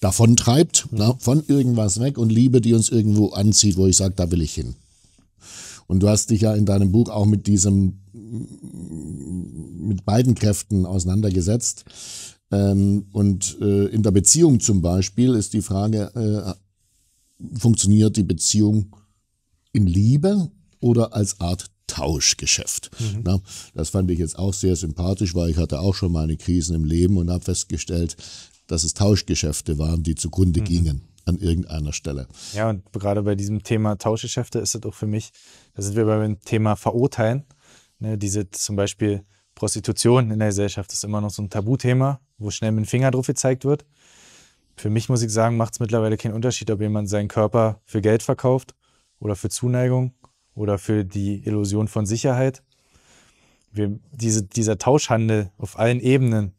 davon treibt, mhm. na, ne, von irgendwas weg und Liebe, die uns irgendwo anzieht, wo ich sage, da will ich hin. Und du hast dich ja in deinem Buch auch mit diesem, mit beiden Kräften auseinandergesetzt. Ähm, und äh, in der Beziehung zum Beispiel ist die Frage, äh, funktioniert die Beziehung in Liebe oder als Art Tauschgeschäft. Mhm. Na, das fand ich jetzt auch sehr sympathisch, weil ich hatte auch schon meine Krisen im Leben und habe festgestellt, dass es Tauschgeschäfte waren, die zugrunde mhm. gingen an irgendeiner Stelle. Ja, und gerade bei diesem Thema Tauschgeschäfte ist es auch für mich da sind wir beim Thema Verurteilen. Ne, diese zum Beispiel Prostitution in der Gesellschaft ist immer noch so ein Tabuthema, wo schnell mit dem Finger drauf gezeigt wird. Für mich muss ich sagen, macht es mittlerweile keinen Unterschied, ob jemand seinen Körper für Geld verkauft oder für Zuneigung oder für die Illusion von Sicherheit. Wir, diese, dieser Tauschhandel auf allen Ebenen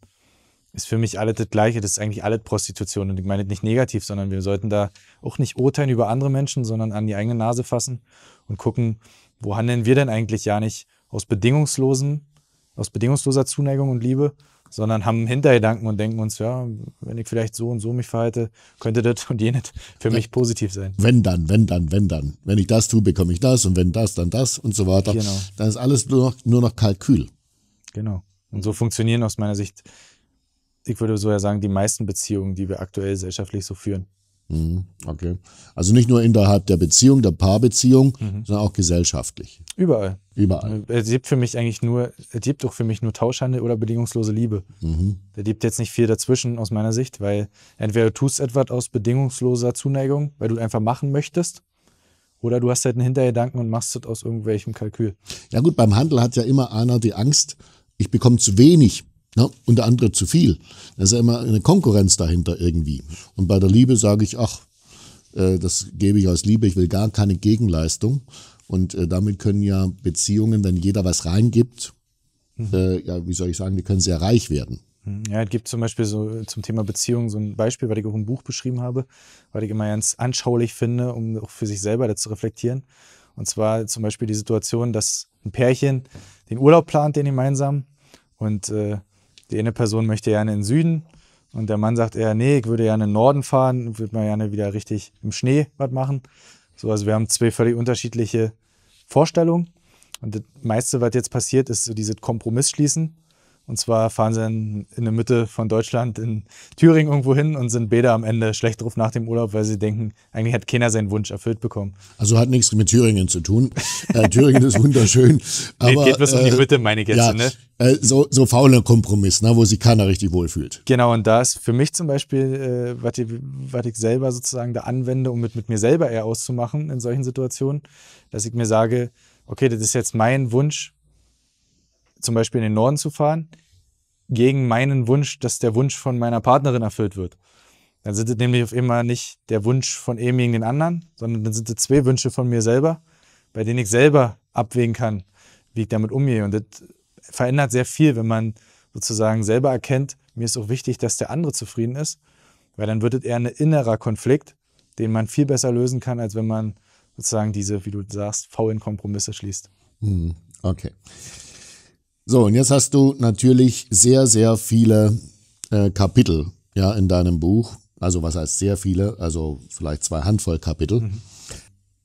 ist für mich alles das Gleiche. Das ist eigentlich alles Prostitution. Und ich meine nicht negativ, sondern wir sollten da auch nicht urteilen über andere Menschen, sondern an die eigene Nase fassen und gucken, wo handeln wir denn eigentlich ja nicht aus bedingungslosen, aus bedingungsloser Zuneigung und Liebe, sondern haben Hintergedanken und denken uns, ja, wenn ich vielleicht so und so mich verhalte, könnte das und jenes für mich positiv sein. Wenn dann, wenn dann, wenn dann. Wenn ich das tue, bekomme ich das und wenn das, dann das und so weiter. Genau. Dann ist alles nur noch, nur noch Kalkül. Genau. Und so funktionieren aus meiner Sicht ich würde so ja sagen, die meisten Beziehungen, die wir aktuell gesellschaftlich so führen. Mhm, okay. Also nicht nur innerhalb der Beziehung, der Paarbeziehung, mhm. sondern auch gesellschaftlich. Überall. Überall. Es gibt für mich eigentlich nur, es gibt doch für mich nur Tauschhandel oder bedingungslose Liebe. Mhm. Da gibt jetzt nicht viel dazwischen aus meiner Sicht, weil entweder du tust etwas aus bedingungsloser Zuneigung, weil du einfach machen möchtest, oder du hast halt einen Hintergedanken und machst es aus irgendwelchem Kalkül. Ja gut, beim Handel hat ja immer einer die Angst, ich bekomme zu wenig Ne? Und der andere zu viel. Da ist ja immer eine Konkurrenz dahinter irgendwie. Und bei der Liebe sage ich, ach, äh, das gebe ich aus Liebe, ich will gar keine Gegenleistung. Und äh, damit können ja Beziehungen, wenn jeder was reingibt, mhm. äh, ja, wie soll ich sagen, die können sehr reich werden. Hm, ja, es gibt zum Beispiel so äh, zum Thema Beziehungen so ein Beispiel, weil ich auch ein Buch beschrieben habe, weil ich immer ganz anschaulich finde, um auch für sich selber das zu reflektieren. Und zwar zum Beispiel die Situation, dass ein Pärchen den Urlaub plant, den gemeinsam. Und äh, die eine Person möchte gerne in den Süden und der Mann sagt eher, nee, ich würde gerne in den Norden fahren, würde man gerne wieder richtig im Schnee was machen. So, also wir haben zwei völlig unterschiedliche Vorstellungen. Und das meiste, was jetzt passiert, ist so dieses Kompromiss schließen. Und zwar fahren sie in, in der Mitte von Deutschland, in Thüringen irgendwo hin und sind Bäder am Ende schlecht drauf nach dem Urlaub, weil sie denken, eigentlich hat keiner seinen Wunsch erfüllt bekommen. Also hat nichts mit Thüringen zu tun. äh, Thüringen ist wunderschön. Aber, geht was äh, in die Mitte, meine ich jetzt. Ja, ne? äh, so, so fauler Kompromiss, ne, wo sich keiner richtig wohlfühlt. Genau, und da ist für mich zum Beispiel, äh, was, ich, was ich selber sozusagen da anwende, um mit, mit mir selber eher auszumachen in solchen Situationen, dass ich mir sage, okay, das ist jetzt mein Wunsch, zum Beispiel in den Norden zu fahren, gegen meinen Wunsch, dass der Wunsch von meiner Partnerin erfüllt wird. Dann sind es nämlich auf immer nicht der Wunsch von ihm gegen den anderen, sondern dann sind es zwei Wünsche von mir selber, bei denen ich selber abwägen kann, wie ich damit umgehe. Und das verändert sehr viel, wenn man sozusagen selber erkennt, mir ist auch wichtig, dass der andere zufrieden ist, weil dann wird es eher ein innerer Konflikt, den man viel besser lösen kann, als wenn man sozusagen diese, wie du sagst, faulen Kompromisse schließt. Hm, okay. So, und jetzt hast du natürlich sehr, sehr viele äh, Kapitel ja, in deinem Buch. Also was heißt sehr viele, also vielleicht zwei Handvoll Kapitel, mhm.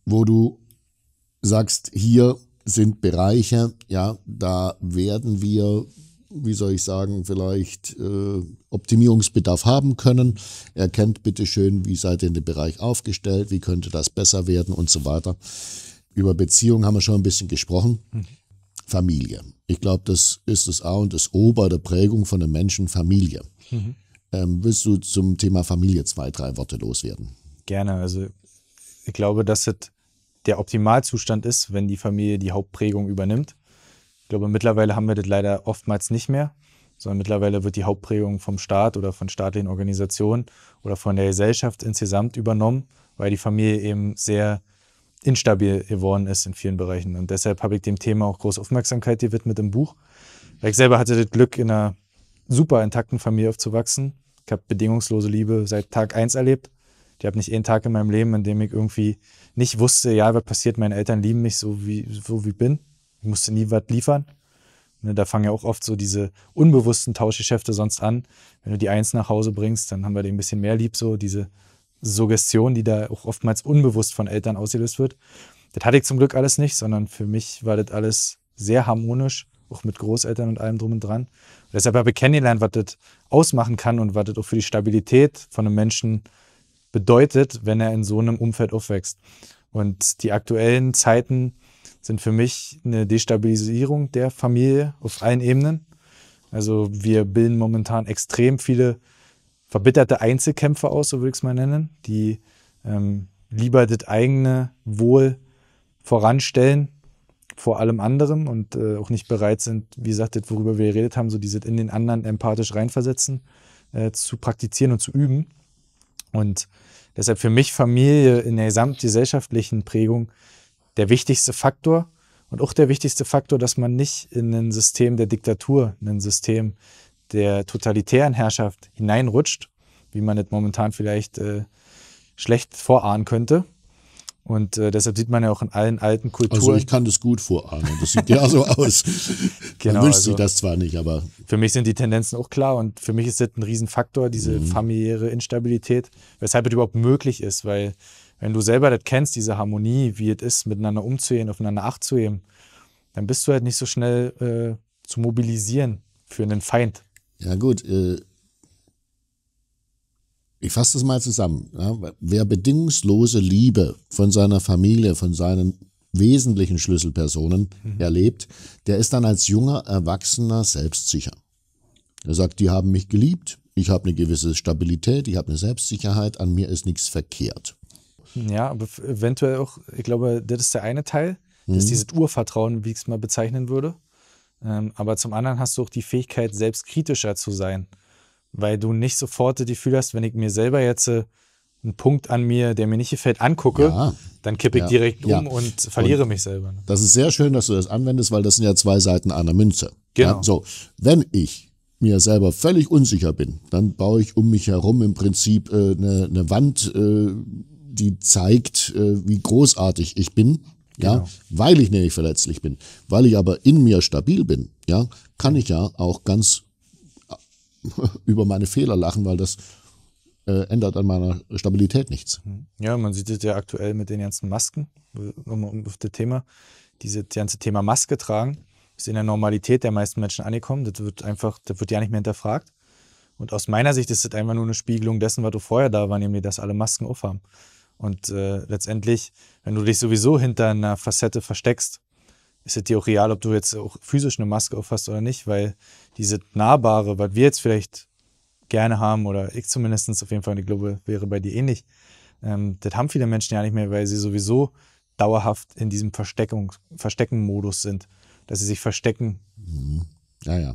wo du sagst, hier sind Bereiche, ja, da werden wir, wie soll ich sagen, vielleicht äh, Optimierungsbedarf haben können. Erkennt bitte schön, wie seid ihr in dem Bereich aufgestellt, wie könnte das besser werden und so weiter. Über Beziehungen haben wir schon ein bisschen gesprochen. Mhm. Familie. Ich glaube, das ist das A und das O bei der Prägung von einem Menschen Familie. Mhm. Ähm, willst du zum Thema Familie zwei, drei Worte loswerden? Gerne. Also ich glaube, dass es der Optimalzustand ist, wenn die Familie die Hauptprägung übernimmt. Ich glaube, mittlerweile haben wir das leider oftmals nicht mehr, sondern mittlerweile wird die Hauptprägung vom Staat oder von staatlichen Organisationen oder von der Gesellschaft insgesamt übernommen, weil die Familie eben sehr instabil geworden ist in vielen Bereichen. Und deshalb habe ich dem Thema auch große Aufmerksamkeit gewidmet im Buch. Weil ich selber hatte das Glück, in einer super intakten Familie aufzuwachsen. Ich habe bedingungslose Liebe seit Tag 1 erlebt. Ich habe nicht einen Tag in meinem Leben, in dem ich irgendwie nicht wusste, ja, was passiert, meine Eltern lieben mich so, wie so wie bin. Ich musste nie was liefern. Ne, da fangen ja auch oft so diese unbewussten Tauschgeschäfte sonst an. Wenn du die Eins nach Hause bringst, dann haben wir die ein bisschen mehr lieb, so diese Suggestion, die da auch oftmals unbewusst von Eltern ausgelöst wird. Das hatte ich zum Glück alles nicht, sondern für mich war das alles sehr harmonisch, auch mit Großeltern und allem drum und dran. Und deshalb habe ich kennengelernt, was das ausmachen kann und was das auch für die Stabilität von einem Menschen bedeutet, wenn er in so einem Umfeld aufwächst. Und die aktuellen Zeiten sind für mich eine Destabilisierung der Familie auf allen Ebenen. Also wir bilden momentan extrem viele verbitterte Einzelkämpfer aus, so würde ich es mal nennen, die ähm, lieber das eigene Wohl voranstellen vor allem anderen und äh, auch nicht bereit sind, wie gesagt, das, worüber wir geredet haben, so dieses in den anderen empathisch reinversetzen, äh, zu praktizieren und zu üben. Und deshalb für mich Familie in der gesamtgesellschaftlichen Prägung der wichtigste Faktor und auch der wichtigste Faktor, dass man nicht in ein System der Diktatur, in ein System der totalitären Herrschaft hineinrutscht, wie man das momentan vielleicht äh, schlecht vorahnen könnte. Und äh, deshalb sieht man ja auch in allen alten Kulturen. Also ich kann das gut vorahnen. Das sieht ja so aus. genau, man wünscht also, sich das zwar nicht, aber. Für mich sind die Tendenzen auch klar und für mich ist das ein Riesenfaktor, diese mhm. familiäre Instabilität, weshalb es überhaupt möglich ist, weil wenn du selber das kennst, diese Harmonie, wie es ist, miteinander umzugehen, aufeinander Acht zu geben, dann bist du halt nicht so schnell äh, zu mobilisieren für einen Feind. Ja gut, äh, ich fasse das mal zusammen. Ja, wer bedingungslose Liebe von seiner Familie, von seinen wesentlichen Schlüsselpersonen mhm. erlebt, der ist dann als junger Erwachsener selbstsicher. Er sagt, die haben mich geliebt, ich habe eine gewisse Stabilität, ich habe eine Selbstsicherheit, an mir ist nichts verkehrt. Ja, aber eventuell auch, ich glaube, das ist der eine Teil, mhm. das ist dieses Urvertrauen, wie ich es mal bezeichnen würde. Ähm, aber zum anderen hast du auch die Fähigkeit, selbstkritischer zu sein weil du nicht sofort das Gefühl hast, wenn ich mir selber jetzt äh, einen Punkt an mir, der mir nicht gefällt, angucke, ja. dann kippe ich ja. direkt um ja. und verliere und mich selber. Ne? Das ist sehr schön, dass du das anwendest, weil das sind ja zwei Seiten einer Münze. Genau. so, wenn ich mir selber völlig unsicher bin, dann baue ich um mich herum im Prinzip äh, eine, eine Wand, äh, die zeigt, äh, wie großartig ich bin. Ja, genau. weil ich nämlich verletzlich bin, weil ich aber in mir stabil bin, ja, kann ich ja auch ganz über meine Fehler lachen, weil das äh, ändert an meiner Stabilität nichts. Hm. Ja, man sieht es ja aktuell mit den ganzen Masken, um auf das Thema, dieses ganze Thema Maske tragen, ist in der Normalität der meisten Menschen angekommen. Das wird einfach, das wird ja nicht mehr hinterfragt. Und aus meiner Sicht ist das einfach nur eine Spiegelung dessen, was du vorher da war, nämlich dass alle Masken aufhaben. Und äh, letztendlich, wenn du dich sowieso hinter einer Facette versteckst, ist es dir auch real, ob du jetzt auch physisch eine Maske aufhast oder nicht, weil diese nahbare, was wir jetzt vielleicht gerne haben, oder ich zumindest auf jeden Fall, ich glaube, wäre bei dir ähnlich, ähm, das haben viele Menschen ja nicht mehr, weil sie sowieso dauerhaft in diesem Versteckung, verstecken sind, dass sie sich verstecken. Mhm. Ja, ja.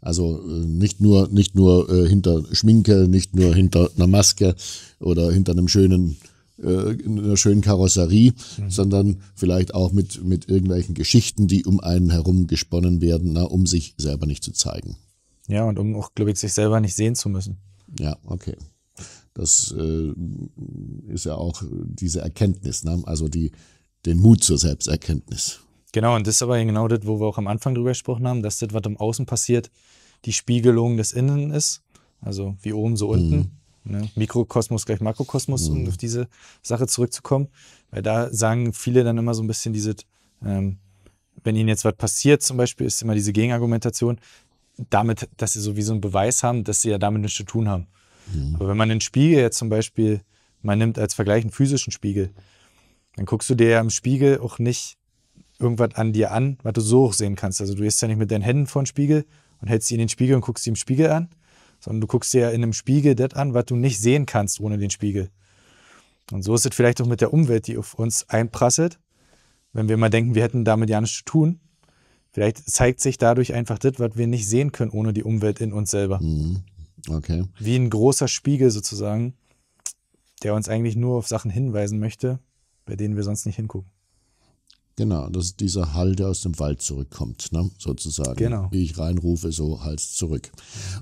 Also äh, nicht nur, nicht nur äh, hinter Schminke, nicht nur hinter einer Maske oder hinter einem schönen äh, in einer schönen Karosserie, mhm. sondern vielleicht auch mit, mit irgendwelchen Geschichten, die um einen herum gesponnen werden, na, um sich selber nicht zu zeigen. Ja, und um auch, glaube ich, sich selber nicht sehen zu müssen. Ja, okay. Das äh, ist ja auch diese Erkenntnis, ne? also die, den Mut zur Selbsterkenntnis. Genau, und das ist aber genau das, wo wir auch am Anfang drüber gesprochen haben, dass das, was im Außen passiert, die Spiegelung des Innen ist. Also wie oben, so unten. Mhm. Ne? Mikrokosmos gleich Makrokosmos, mhm. um auf diese Sache zurückzukommen. Weil da sagen viele dann immer so ein bisschen dieses, ähm, wenn ihnen jetzt was passiert, zum Beispiel, ist immer diese Gegenargumentation, damit, dass sie sowieso einen Beweis haben, dass sie ja damit nichts zu tun haben. Mhm. Aber wenn man den Spiegel jetzt zum Beispiel, man nimmt als Vergleich einen physischen Spiegel, dann guckst du dir ja im Spiegel auch nicht irgendwas an dir an, was du so hoch sehen kannst. Also du gehst ja nicht mit deinen Händen vor den Spiegel und hältst sie in den Spiegel und guckst sie im Spiegel an, sondern du guckst dir ja in einem Spiegel das an, was du nicht sehen kannst ohne den Spiegel. Und so ist es vielleicht auch mit der Umwelt, die auf uns einprasselt. Wenn wir mal denken, wir hätten damit ja nichts zu tun, vielleicht zeigt sich dadurch einfach das, was wir nicht sehen können ohne die Umwelt in uns selber. Mhm. Okay. Wie ein großer Spiegel sozusagen, der uns eigentlich nur auf Sachen hinweisen möchte, bei denen wir sonst nicht hingucken. Genau, dass dieser Hall, der aus dem Wald zurückkommt, ne? sozusagen. Genau. Wie ich reinrufe, so Hals zurück.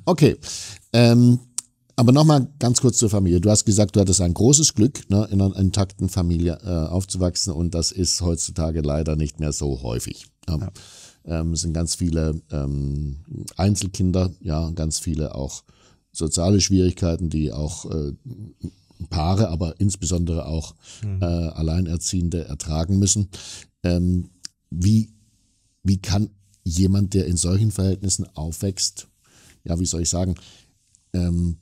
Okay, ähm, aber nochmal ganz kurz zur Familie. Du hast gesagt, du hattest ein großes Glück, ne, in einer intakten Familie äh, aufzuwachsen und das ist heutzutage leider nicht mehr so häufig. Ähm, ja. ähm, es sind ganz viele ähm, Einzelkinder, ja, ganz viele auch soziale Schwierigkeiten, die auch äh, Paare, aber insbesondere auch mhm. äh, Alleinerziehende ertragen müssen. Ähm, wie, wie kann jemand, der in solchen Verhältnissen aufwächst, ja, wie soll ich sagen, ähm,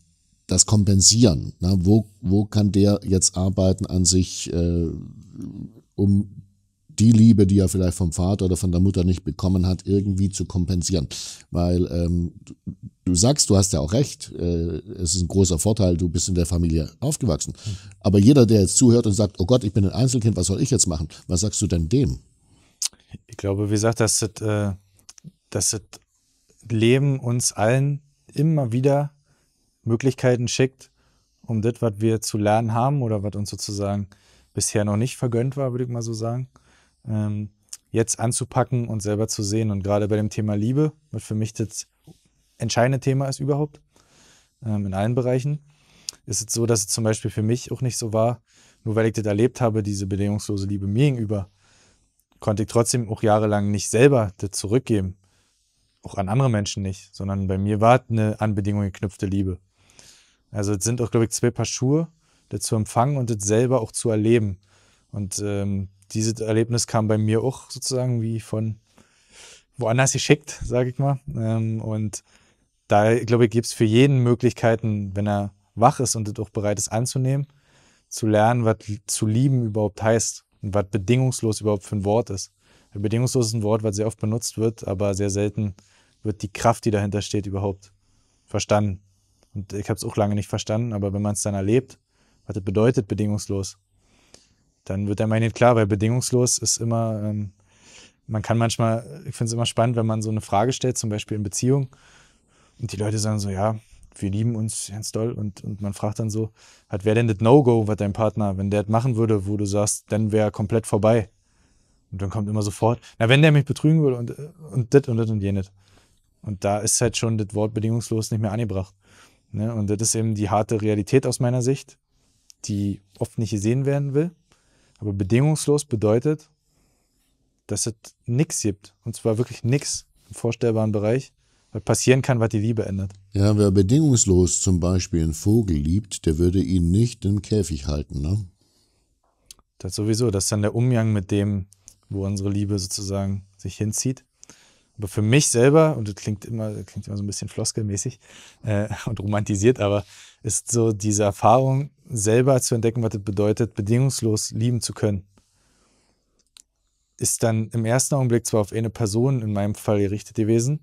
das kompensieren? Na, wo, wo kann der jetzt arbeiten an sich, äh, um die Liebe, die er vielleicht vom Vater oder von der Mutter nicht bekommen hat, irgendwie zu kompensieren. Weil ähm, du, du sagst, du hast ja auch recht, äh, es ist ein großer Vorteil, du bist in der Familie aufgewachsen. Aber jeder, der jetzt zuhört und sagt, oh Gott, ich bin ein Einzelkind, was soll ich jetzt machen? Was sagst du denn dem? Ich glaube, wie gesagt, dass das, äh, dass das Leben uns allen immer wieder Möglichkeiten schickt, um das, was wir zu lernen haben oder was uns sozusagen bisher noch nicht vergönnt war, würde ich mal so sagen, ähm, jetzt anzupacken und selber zu sehen. Und gerade bei dem Thema Liebe, was für mich das entscheidende Thema ist überhaupt, ähm, in allen Bereichen, ist es so, dass es zum Beispiel für mich auch nicht so war, nur weil ich das erlebt habe, diese bedingungslose Liebe mir gegenüber, konnte ich trotzdem auch jahrelang nicht selber das zurückgeben. Auch an andere Menschen nicht, sondern bei mir war eine an Bedingungen geknüpfte Liebe. Also es sind auch, glaube ich, zwei Paar Schuhe, das zu empfangen und das selber auch zu erleben. Und ähm, dieses Erlebnis kam bei mir auch sozusagen wie von woanders geschickt, sage ich mal. Ähm, und da, glaube ich, gibt es für jeden Möglichkeiten, wenn er wach ist und es auch bereit ist anzunehmen, zu lernen, was zu lieben überhaupt heißt und was bedingungslos überhaupt für ein Wort ist. Bedingungslos ist ein Wort, was sehr oft benutzt wird, aber sehr selten wird die Kraft, die dahinter steht, überhaupt verstanden. Und ich habe es auch lange nicht verstanden, aber wenn man es dann erlebt, was das bedeutet, bedingungslos, dann wird der Magnet klar, weil bedingungslos ist immer, ähm, man kann manchmal, ich finde es immer spannend, wenn man so eine Frage stellt, zum Beispiel in Beziehung, und die Leute sagen so, ja, wir lieben uns ganz doll und, und man fragt dann so, hat wer denn das No-Go, was dein Partner, wenn der das machen würde, wo du sagst, dann wäre komplett vorbei. Und dann kommt immer sofort, na, wenn der mich betrügen würde und, und das und das und jenes. Und da ist halt schon das Wort bedingungslos nicht mehr angebracht. Ne? Und das ist eben die harte Realität aus meiner Sicht, die oft nicht gesehen werden will. Aber bedingungslos bedeutet, dass es nichts gibt. Und zwar wirklich nichts im vorstellbaren Bereich, was passieren kann, was die Liebe ändert. Ja, wer bedingungslos zum Beispiel einen Vogel liebt, der würde ihn nicht im Käfig halten, ne? Das sowieso. Das ist dann der Umgang mit dem, wo unsere Liebe sozusagen sich hinzieht. Aber für mich selber, und das klingt immer, das klingt immer so ein bisschen floskelmäßig äh, und romantisiert, aber ist so diese Erfahrung, selber zu entdecken, was das bedeutet, bedingungslos lieben zu können, ist dann im ersten Augenblick zwar auf eine Person, in meinem Fall gerichtet gewesen,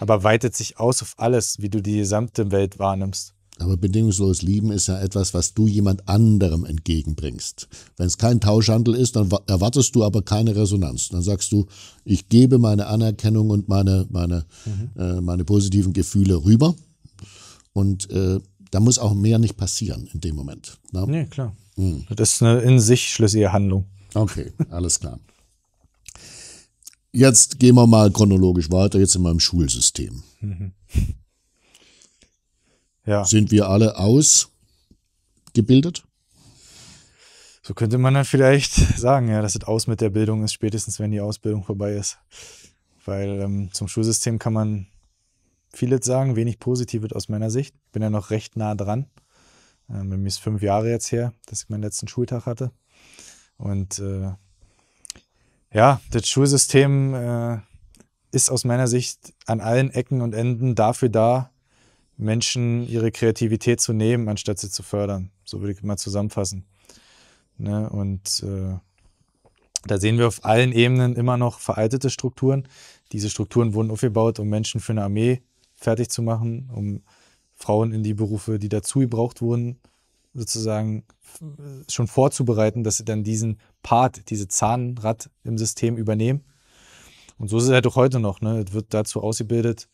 aber weitet sich aus auf alles, wie du die gesamte Welt wahrnimmst. Aber bedingungslos lieben ist ja etwas, was du jemand anderem entgegenbringst. Wenn es kein Tauschhandel ist, dann erwartest du aber keine Resonanz. Dann sagst du, ich gebe meine Anerkennung und meine, meine, mhm. äh, meine positiven Gefühle rüber. Und äh, da muss auch mehr nicht passieren in dem Moment. Ne? Nee, klar. Mhm. Das ist eine in sich schlüssige Handlung. Okay, alles klar. Jetzt gehen wir mal chronologisch weiter, jetzt in meinem Schulsystem. Mhm. Ja. Sind wir alle ausgebildet? So könnte man dann vielleicht sagen, ja, dass es aus mit der Bildung ist, spätestens wenn die Ausbildung vorbei ist. Weil ähm, zum Schulsystem kann man viele sagen, wenig Positives aus meiner Sicht. Bin ja noch recht nah dran. Ähm, mir ist fünf Jahre jetzt her, dass ich meinen letzten Schultag hatte. Und äh, ja, das Schulsystem äh, ist aus meiner Sicht an allen Ecken und Enden dafür da, Menschen ihre Kreativität zu nehmen, anstatt sie zu fördern. So würde ich mal zusammenfassen. Ne? Und äh, da sehen wir auf allen Ebenen immer noch veraltete Strukturen. Diese Strukturen wurden aufgebaut, um Menschen für eine Armee fertig zu machen, um Frauen in die Berufe, die dazu gebraucht wurden, sozusagen äh, schon vorzubereiten, dass sie dann diesen Part, diese Zahnrad im System übernehmen. Und so ist es halt auch heute noch. Ne? Es wird dazu ausgebildet,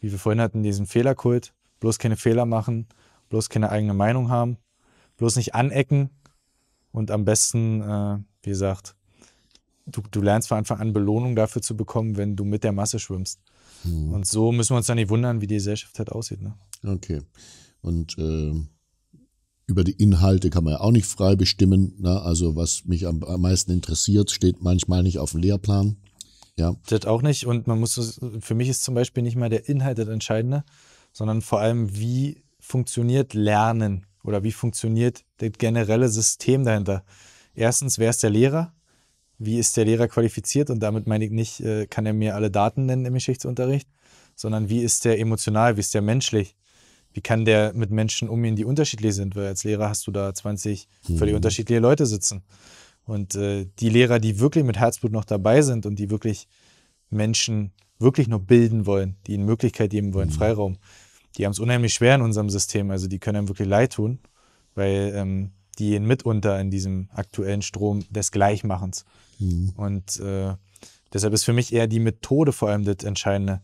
wie wir vorhin hatten, diesen Fehlerkult. Bloß keine Fehler machen, bloß keine eigene Meinung haben, bloß nicht anecken und am besten, äh, wie gesagt, du, du lernst von Anfang an Belohnung dafür zu bekommen, wenn du mit der Masse schwimmst. Mhm. Und so müssen wir uns dann nicht wundern, wie die Gesellschaft halt aussieht. Ne? Okay. Und äh, über die Inhalte kann man ja auch nicht frei bestimmen. Ne? Also was mich am, am meisten interessiert, steht manchmal nicht auf dem Lehrplan. Ja. Das auch nicht. Und man muss, für mich ist zum Beispiel nicht mal der Inhalt das Entscheidende, sondern vor allem, wie funktioniert Lernen oder wie funktioniert das generelle System dahinter. Erstens, wer ist der Lehrer? wie ist der Lehrer qualifiziert und damit meine ich nicht, äh, kann er mir alle Daten nennen im Geschichtsunterricht, sondern wie ist der emotional, wie ist der menschlich, wie kann der mit Menschen umgehen, die unterschiedlich sind, weil als Lehrer hast du da 20 mhm. völlig unterschiedliche Leute sitzen. Und äh, die Lehrer, die wirklich mit Herzblut noch dabei sind und die wirklich Menschen wirklich noch bilden wollen, die ihnen Möglichkeit geben wollen, mhm. Freiraum, die haben es unheimlich schwer in unserem System. Also die können einem wirklich leid tun, weil ähm, die gehen mitunter in diesem aktuellen Strom des Gleichmachens. Mhm. Und äh, deshalb ist für mich eher die Methode vor allem das Entscheidende.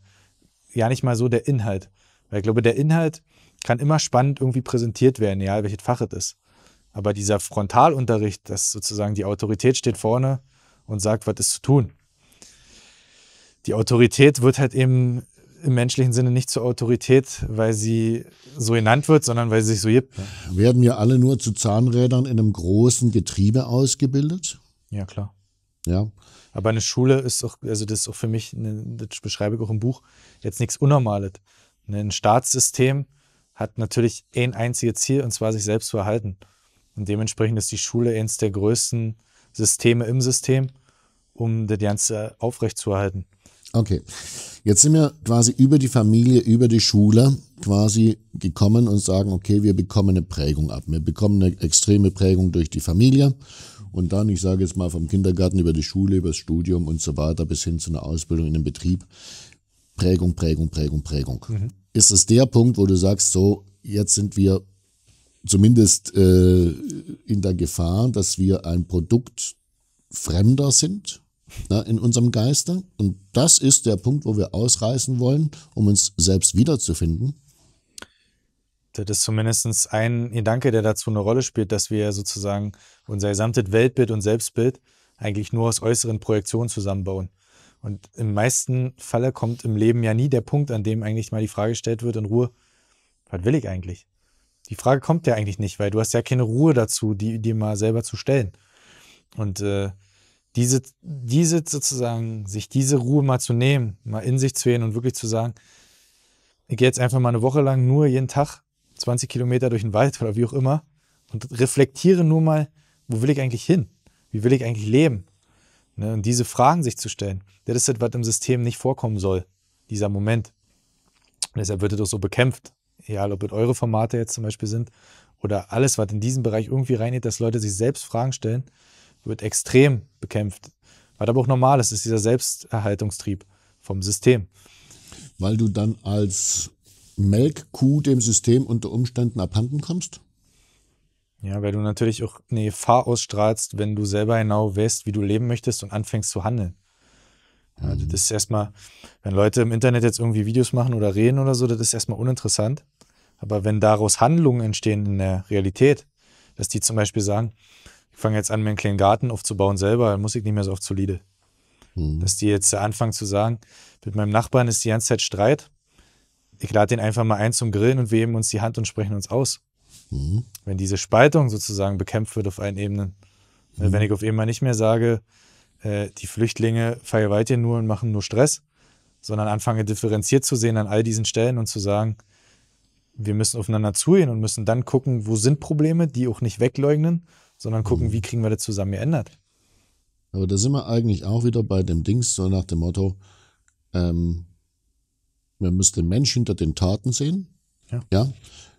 Ja, nicht mal so der Inhalt. Weil ich glaube, der Inhalt kann immer spannend irgendwie präsentiert werden, egal welches Fach es ist. Aber dieser Frontalunterricht, dass sozusagen die Autorität steht vorne und sagt, was ist zu tun. Die Autorität wird halt eben im menschlichen Sinne nicht zur Autorität, weil sie so genannt wird, sondern weil sie sich so gibt. Werden wir alle nur zu Zahnrädern in einem großen Getriebe ausgebildet? Ja, klar. Ja. Aber eine Schule ist auch, also das ist auch für mich, das beschreibe ich auch im Buch, jetzt nichts Unnormales. Ne, ein Staatssystem hat natürlich ein einziges Ziel, und zwar sich selbst zu erhalten. Und dementsprechend ist die Schule eines der größten Systeme im System, um das Ganze aufrechtzuerhalten. Okay. Jetzt sind wir quasi über die Familie, über die Schule quasi gekommen und sagen, okay, wir bekommen eine Prägung ab. Wir bekommen eine extreme Prägung durch die Familie. Und dann, ich sage jetzt mal vom Kindergarten über die Schule, über das Studium und so weiter bis hin zu einer Ausbildung in den Betrieb. Prägung, Prägung, Prägung, Prägung. Mhm. Ist es der Punkt, wo du sagst, so, jetzt sind wir zumindest äh, in der Gefahr, dass wir ein Produkt fremder sind? ja, ne, in unserem Geiste. Und das ist der Punkt, wo wir ausreißen wollen, um uns selbst wiederzufinden. Das ist zumindest ein Gedanke, der dazu eine Rolle spielt, dass wir sozusagen unser gesamtes Weltbild und Selbstbild eigentlich nur aus äußeren Projektionen zusammenbauen. Und im meisten Falle kommt im Leben ja nie der Punkt, an dem eigentlich mal die Frage gestellt wird in Ruhe, was will ich eigentlich? Die Frage kommt ja eigentlich nicht, weil du hast ja keine Ruhe dazu, die dir mal selber zu stellen. Und äh, diese, diese sozusagen, sich diese Ruhe mal zu nehmen, mal in sich zu gehen und wirklich zu sagen, ich gehe jetzt einfach mal eine Woche lang nur jeden Tag 20 Kilometer durch den Wald oder wie auch immer und reflektiere nur mal, wo will ich eigentlich hin? Wie will ich eigentlich leben? Ne? Und diese Fragen sich zu stellen, das ist das, was im System nicht vorkommen soll, dieser Moment. Und deshalb wird das auch so bekämpft. Egal, ob es eure Formate jetzt zum Beispiel sind oder alles, was in diesen Bereich irgendwie reingeht, dass Leute sich selbst Fragen stellen wird extrem bekämpft. Weil aber auch normal ist, ist dieser Selbsterhaltungstrieb vom System. Weil du dann als Melkkuh dem System unter Umständen abhanden kommst? Ja, weil du natürlich auch eine Gefahr ausstrahlst, wenn du selber genau weißt, wie du leben möchtest und anfängst zu handeln. Ja, das mhm. ist erstmal, wenn Leute im Internet jetzt irgendwie Videos machen oder reden oder so, das ist erstmal uninteressant. Aber wenn daraus Handlungen entstehen in der Realität, dass die zum Beispiel sagen, ich fange jetzt an, mir einen kleinen Garten aufzubauen selber, dann muss ich nicht mehr so oft solide. Hm. Dass die jetzt anfangen zu sagen, mit meinem Nachbarn ist die ganze Zeit Streit. Ich lade den einfach mal ein zum Grillen und wir heben uns die Hand und sprechen uns aus. Hm. Wenn diese Spaltung sozusagen bekämpft wird auf allen Ebenen. Äh, hm. Wenn ich auf einmal nicht mehr sage, äh, die Flüchtlinge vergewaltigen nur und machen nur Stress, sondern anfange differenziert zu sehen an all diesen Stellen und zu sagen, wir müssen aufeinander zugehen und müssen dann gucken, wo sind Probleme, die auch nicht wegleugnen, sondern gucken, mhm. wie kriegen wir das zusammen geändert. Aber da sind wir eigentlich auch wieder bei dem Dings, so nach dem Motto, ähm, man müsste den Mensch hinter den Taten sehen, ja. ja,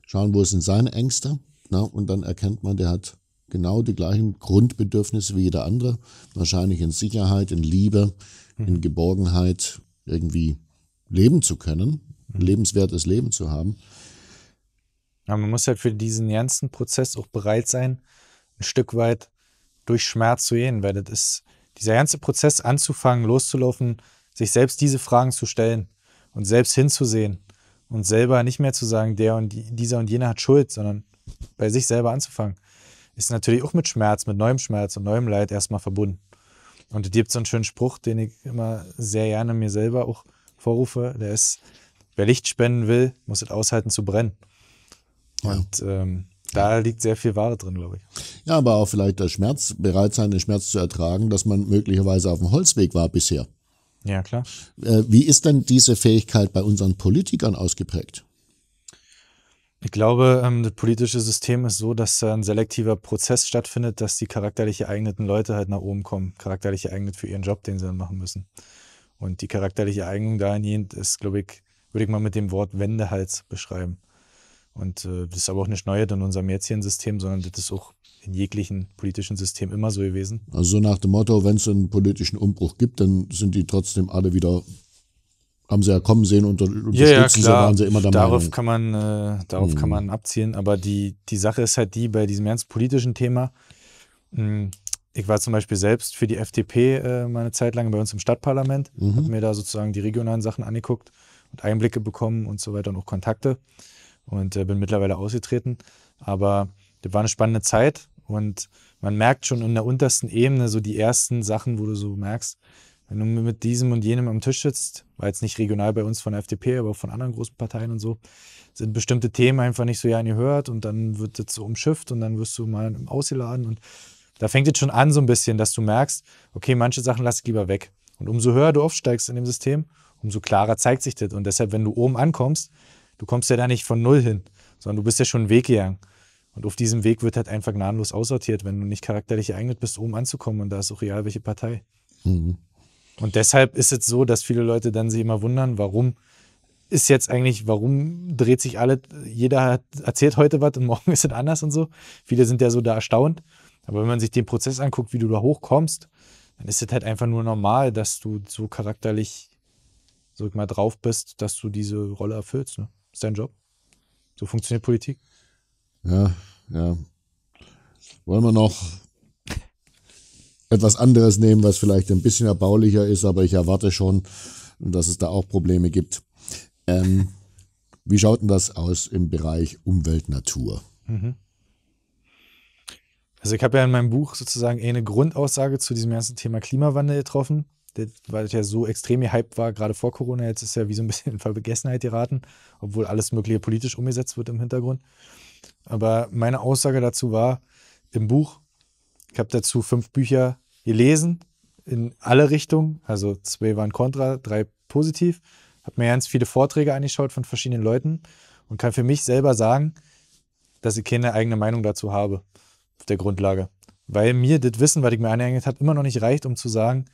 schauen, wo sind seine Ängste, na, ne, und dann erkennt man, der hat genau die gleichen Grundbedürfnisse wie jeder andere, wahrscheinlich in Sicherheit, in Liebe, mhm. in Geborgenheit, irgendwie leben zu können, mhm. lebenswertes Leben zu haben. Ja, man muss halt für diesen ganzen Prozess auch bereit sein, ein Stück weit durch Schmerz zu gehen, weil das ist dieser ganze Prozess anzufangen, loszulaufen, sich selbst diese Fragen zu stellen und selbst hinzusehen und selber nicht mehr zu sagen, der und die, dieser und jener hat Schuld, sondern bei sich selber anzufangen, ist natürlich auch mit Schmerz, mit neuem Schmerz und neuem Leid erstmal verbunden. Und es gibt so einen schönen Spruch, den ich immer sehr gerne mir selber auch vorrufe, der ist, wer Licht spenden will, muss es aushalten zu brennen. Ja. Und ähm, da liegt sehr viel Ware drin, glaube ich. Ja, aber auch vielleicht der Schmerz, bereit sein, den Schmerz zu ertragen, dass man möglicherweise auf dem Holzweg war bisher. Ja, klar. Äh, wie ist denn diese Fähigkeit bei unseren Politikern ausgeprägt? Ich glaube, ähm, das politische System ist so, dass ein selektiver Prozess stattfindet, dass die charakterlich geeigneten Leute halt nach oben kommen. Charakterlich geeignet für ihren Job, den sie dann machen müssen. Und die charakterliche Eignung dahingehend ist, glaube ich, würde ich mal mit dem Wort Wendehals beschreiben. Und äh, das ist aber auch nicht neu in unserem jetzigen System, sondern das ist auch in jeglichen politischen System immer so gewesen. Also so nach dem Motto, wenn es einen politischen Umbruch gibt, dann sind die trotzdem alle wieder, haben sie ja kommen sehen und unter, unterstützen ja, ja, sie, waren sie immer der darauf Meinung. Kann man, äh, darauf hm. kann mhm. man abzielen, aber die, die Sache ist halt die, bei diesem ganz politischen Thema, mh, hm, ich war zum Beispiel selbst für die FDP äh, meine Zeit lang bei uns im Stadtparlament, mhm. habe mir da sozusagen die regionalen Sachen angeguckt und Einblicke bekommen und so weiter und auch Kontakte und äh, bin mittlerweile ausgetreten. Aber das war eine spannende Zeit und man merkt schon in der untersten Ebene so die ersten Sachen, wo du so merkst, wenn du mit diesem und jenem am Tisch sitzt, war jetzt nicht regional bei uns von der FDP, aber auch von anderen großen Parteien und so, sind bestimmte Themen einfach nicht so gerne gehört und dann wird das so umschifft und dann wirst du mal ausgeladen und da fängt es schon an so ein bisschen, dass du merkst, okay, manche Sachen lass ich lieber weg. Und umso höher du aufsteigst in dem System, umso klarer zeigt sich das. Und deshalb, wenn du oben ankommst, Du kommst ja da nicht von null hin, sondern du bist ja schon einen Weg gegangen. Und auf diesem Weg wird halt einfach gnadenlos aussortiert, wenn du nicht charakterlich geeignet bist, oben anzukommen. Und da ist auch real welche Partei. Mhm. Und deshalb ist es so, dass viele Leute dann sich immer wundern, warum ist jetzt eigentlich, warum dreht sich alle, jeder hat, erzählt heute was und morgen ist es anders und so. Viele sind ja so da erstaunt. Aber wenn man sich den Prozess anguckt, wie du da hochkommst, dann ist es halt einfach nur normal, dass du so charakterlich, so mal drauf bist, dass du diese Rolle erfüllst. Ne? Ist dein Job. So funktioniert Politik. Ja, ja. Wollen wir noch etwas anderes nehmen, was vielleicht ein bisschen erbaulicher ist, aber ich erwarte schon, dass es da auch Probleme gibt. Ähm, wie schaut denn das aus im Bereich Umwelt, Natur? Mhm. Also ich habe ja in meinem Buch sozusagen eine Grundaussage zu diesem ganzen Thema Klimawandel getroffen weil es ja so extrem gehypt war, gerade vor Corona. Jetzt ist ja wie so ein bisschen in Vergessenheit geraten, obwohl alles Mögliche politisch umgesetzt wird im Hintergrund. Aber meine Aussage dazu war im Buch, ich habe dazu fünf Bücher gelesen in alle Richtungen. Also zwei waren kontra, drei positiv. Habe mir ganz viele Vorträge angeschaut von verschiedenen Leuten und kann für mich selber sagen, dass ich keine eigene Meinung dazu habe auf der Grundlage. Weil mir das Wissen, was ich mir angeeignet habe, immer noch nicht reicht, um zu sagen,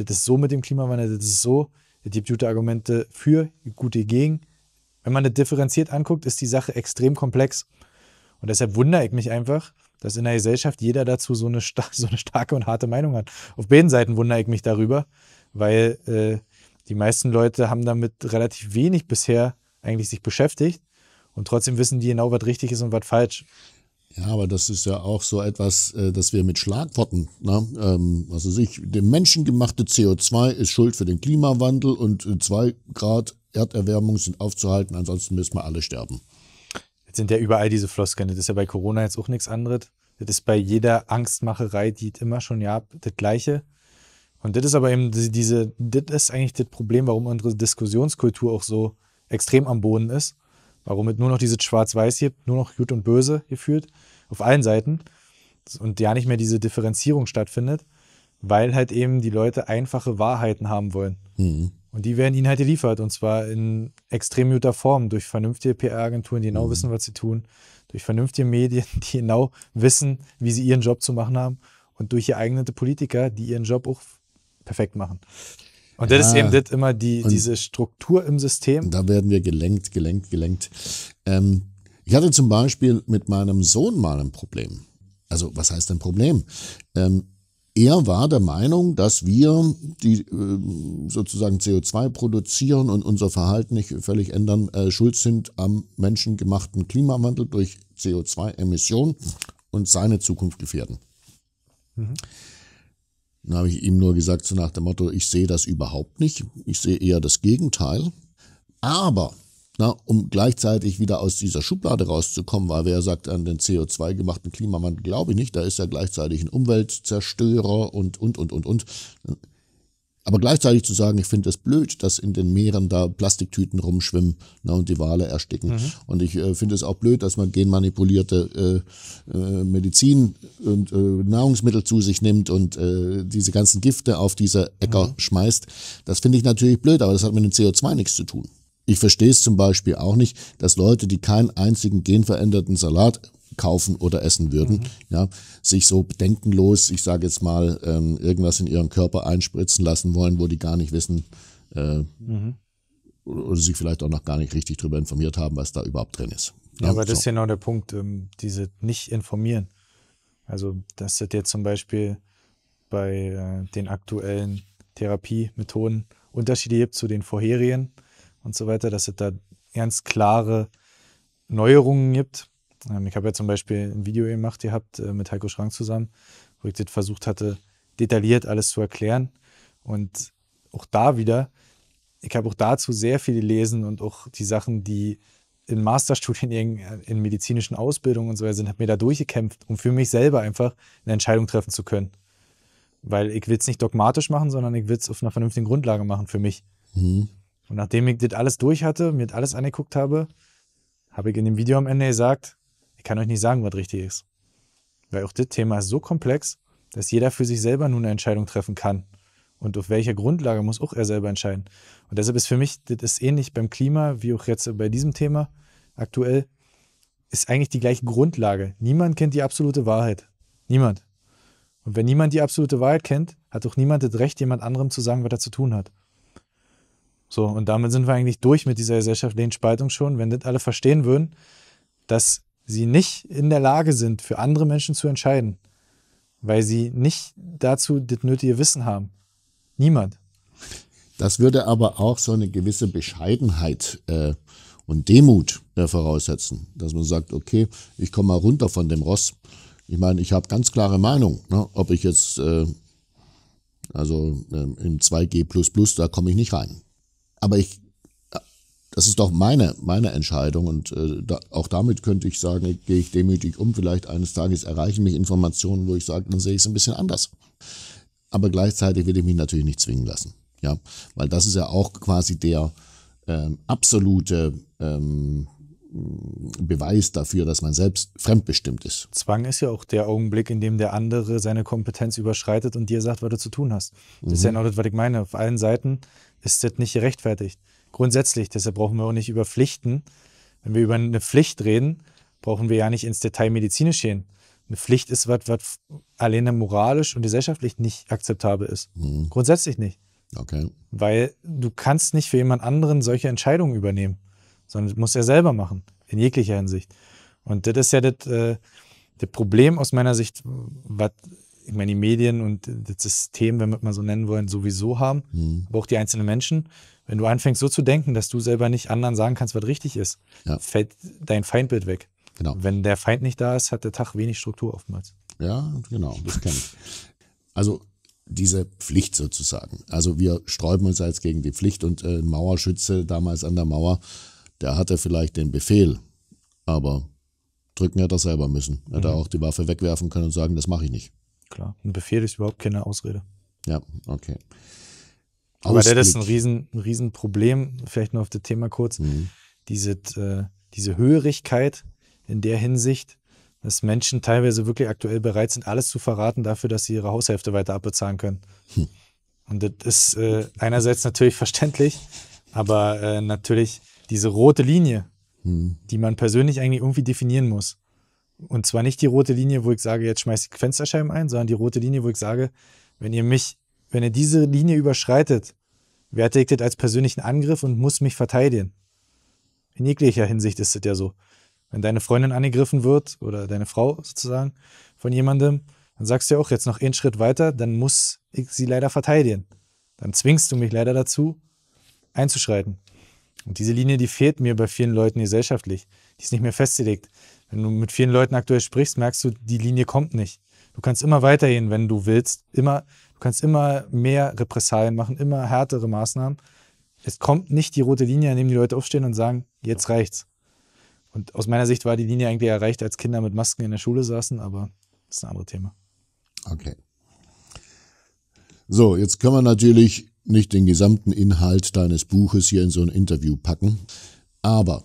das ist so mit dem Klimawandel, das ist so, es gibt gute Argumente für, gute gegen. Wenn man das differenziert anguckt, ist die Sache extrem komplex. Und deshalb wundere ich mich einfach, dass in der Gesellschaft jeder dazu so eine, so eine starke und harte Meinung hat. Auf beiden Seiten wundere ich mich darüber, weil äh, die meisten Leute haben damit relativ wenig bisher eigentlich sich beschäftigt und trotzdem wissen die genau, was richtig ist und was falsch. Ja, aber das ist ja auch so etwas, äh, dass wir mit Schlagworten, na, ne, ähm, was weiß ich, der menschengemachte CO2 ist schuld für den Klimawandel und äh, zwei Grad Erderwärmung sind aufzuhalten, ansonsten müssen wir alle sterben. Jetzt sind ja überall diese Floskeln. Das ist ja bei Corona jetzt auch nichts anderes. Das ist bei jeder Angstmacherei, die immer schon ja das Gleiche. Und das ist aber eben diese, das ist eigentlich das Problem, warum unsere Diskussionskultur auch so extrem am Boden ist. Warum es nur noch dieses Schwarz-Weiß gibt, nur noch Gut und Böse gefühlt auf allen Seiten und ja nicht mehr diese Differenzierung stattfindet, weil halt eben die Leute einfache Wahrheiten haben wollen. Mhm. Und die werden ihnen halt geliefert und zwar in extrem guter Form durch vernünftige PR-Agenturen, die genau mhm. wissen, was sie tun, durch vernünftige Medien, die genau wissen, wie sie ihren Job zu machen haben und durch geeignete Politiker, die ihren Job auch perfekt machen. Und ja, das ist eben das immer die, diese Struktur im System. Da werden wir gelenkt, gelenkt, gelenkt. Ähm, ich hatte zum Beispiel mit meinem Sohn mal ein Problem. Also was heißt ein Problem? Ähm, er war der Meinung, dass wir, die äh, sozusagen CO2 produzieren und unser Verhalten nicht völlig ändern, äh, schuld sind am menschengemachten Klimawandel durch CO2-Emissionen und seine Zukunft gefährden. Mhm. Dann habe ich ihm nur gesagt, so nach dem Motto, ich sehe das überhaupt nicht. Ich sehe eher das Gegenteil. Aber na, um gleichzeitig wieder aus dieser Schublade rauszukommen, weil wer sagt, an den CO2 gemachten Klimawandel glaube ich nicht, da ist ja gleichzeitig ein Umweltzerstörer und, und, und, und, und. Aber gleichzeitig zu sagen, ich finde es blöd, dass in den Meeren da Plastiktüten rumschwimmen na, und die Wale ersticken. Mhm. Und ich äh, finde es auch blöd, dass man genmanipulierte äh, äh, Medizin und äh, Nahrungsmittel zu sich nimmt und äh, diese ganzen Gifte auf diese Äcker mhm. schmeißt. Das finde ich natürlich blöd, aber das hat mit dem CO2 nichts zu tun. Ich verstehe es zum Beispiel auch nicht, dass Leute, die keinen einzigen genveränderten Salat kaufen oder essen würden, mhm. ja, sich so bedenkenlos, ich sage jetzt mal, ähm, irgendwas in ihren Körper einspritzen lassen wollen, wo die gar nicht wissen äh, mhm. oder sich vielleicht auch noch gar nicht richtig darüber informiert haben, was da überhaupt drin ist. Ja, ja aber so. das ist genau der Punkt, ähm, diese nicht informieren. Also, dass das jetzt zum Beispiel bei äh, den aktuellen Therapiemethoden Unterschiede gibt zu den vorherigen und so weiter, dass es da ganz klare Neuerungen gibt. Ähm, ich habe ja zum Beispiel ein Video gemacht, ihr habt äh, mit Heiko Schrank zusammen, wo ich das versucht hatte, detailliert alles zu erklären. Und auch da wieder, ich habe auch dazu sehr viel gelesen und auch die Sachen, die in Masterstudien, äh, in medizinischen Ausbildungen und so weiter sind, habe mir da durchgekämpft, um für mich selber einfach eine Entscheidung treffen zu können. Weil ich will es nicht dogmatisch machen, sondern ich will es auf einer vernünftigen Grundlage machen für mich. Mhm. Und nachdem ich das alles durch hatte, mir das alles angeguckt habe, habe ich in dem Video am Ende gesagt, ich kann euch nicht sagen, was richtig ist. Weil auch das Thema ist so komplex, dass jeder für sich selber nun eine Entscheidung treffen kann. Und auf welcher Grundlage muss auch er selber entscheiden. Und deshalb ist für mich, das ist ähnlich beim Klima, wie auch jetzt bei diesem Thema aktuell, ist eigentlich die gleiche Grundlage. Niemand kennt die absolute Wahrheit. Niemand. Und wenn niemand die absolute Wahrheit kennt, hat auch niemand das Recht, jemand anderem zu sagen, was er zu tun hat. So, und damit sind wir eigentlich durch mit dieser gesellschaftlichen Spaltung schon. Wenn das alle verstehen würden, dass sie nicht in der Lage sind, für andere Menschen zu entscheiden, weil sie nicht dazu das nötige Wissen haben. Niemand. Das würde aber auch so eine gewisse Bescheidenheit äh, und Demut äh, voraussetzen, dass man sagt, okay, ich komme mal runter von dem Ross. Ich meine, ich habe ganz klare Meinung, ne? ob ich jetzt, äh, also ähm, in 2G, da komme ich nicht rein. Aber ich, das ist doch meine, meine Entscheidung und äh, da, auch damit könnte ich sagen, ich, gehe ich demütig um. Vielleicht eines Tages erreichen mich Informationen, wo ich sage, dann sehe ich es ein bisschen anders. Aber gleichzeitig will ich mich natürlich nicht zwingen lassen. Ja, weil das ist ja auch quasi der ähm, absolute ähm, Beweis dafür, dass man selbst fremdbestimmt ist. Zwang ist ja auch der Augenblick, in dem der andere seine Kompetenz überschreitet und dir sagt, was du zu tun hast. Das mhm. ist ja genau das, was ich meine. Auf allen Seiten ist das nicht gerechtfertigt. Grundsätzlich, deshalb brauchen wir auch nicht über Pflichten. Wenn wir über eine Pflicht reden, brauchen wir ja nicht ins Detail medizinisch gehen. Eine Pflicht ist was, was alleine moralisch und gesellschaftlich nicht akzeptabel ist. Mhm. Grundsätzlich nicht. Okay. Weil du kannst nicht für jemand anderen solche Entscheidungen übernehmen, sondern das muss er selber machen, in jeglicher Hinsicht. Und das ist ja das, äh, das Problem aus meiner Sicht, was ich meine, die Medien und das System, wenn wir es mal so nennen wollen, sowieso haben, mhm. aber auch die einzelnen Menschen. Wenn du anfängst, so zu denken, dass du selber nicht anderen sagen kannst, was richtig ist, ja. fällt dein Feindbild weg. Genau. Wenn der Feind nicht da ist, hat der Tag wenig Struktur oftmals. Ja, genau, das kenne ich. Also diese Pflicht sozusagen. Also wir sträuben uns jetzt gegen die Pflicht und äh, ein Mauerschütze damals an der Mauer, der hatte vielleicht den Befehl, aber drücken hätte er selber müssen. Hätte mhm. auch die Waffe wegwerfen können und sagen, das mache ich nicht klar. Ein Befehl ist überhaupt keine Ausrede. Ja, okay. Aber das ist ein, riesen, ein Riesenproblem, vielleicht nur auf das Thema kurz, mhm. diese, äh, diese Höherigkeit in der Hinsicht, dass Menschen teilweise wirklich aktuell bereit sind, alles zu verraten dafür, dass sie ihre Haushälfte weiter abbezahlen können. Hm. Und das ist äh, einerseits natürlich verständlich, aber äh, natürlich diese rote Linie, hm. die man persönlich eigentlich irgendwie definieren muss. Und zwar nicht die rote Linie, wo ich sage, jetzt schmeiße ich Fensterscheiben ein, sondern die rote Linie, wo ich sage, wenn ihr mich, wenn ihr diese Linie überschreitet, werte ich das als persönlichen Angriff und muss mich verteidigen. In jeglicher Hinsicht ist das ja so. Wenn deine Freundin angegriffen wird oder deine Frau sozusagen von jemandem, dann sagst du ja auch jetzt noch einen Schritt weiter, dann muss ich sie leider verteidigen. Dann zwingst du mich leider dazu, einzuschreiten. Und diese Linie, die fehlt mir bei vielen Leuten gesellschaftlich. Die ist nicht mehr festgelegt. Wenn du mit vielen Leuten aktuell sprichst, merkst du, die Linie kommt nicht. Du kannst immer weitergehen, wenn du willst. Immer, du kannst immer mehr Repressalien machen, immer härtere Maßnahmen. Es kommt nicht die rote Linie, an dem die Leute aufstehen und sagen, jetzt reicht's. Und aus meiner Sicht war die Linie eigentlich erreicht, als Kinder mit Masken in der Schule saßen, aber das ist ein anderes Thema. Okay. So, jetzt können wir natürlich nicht den gesamten Inhalt deines Buches hier in so ein Interview packen, aber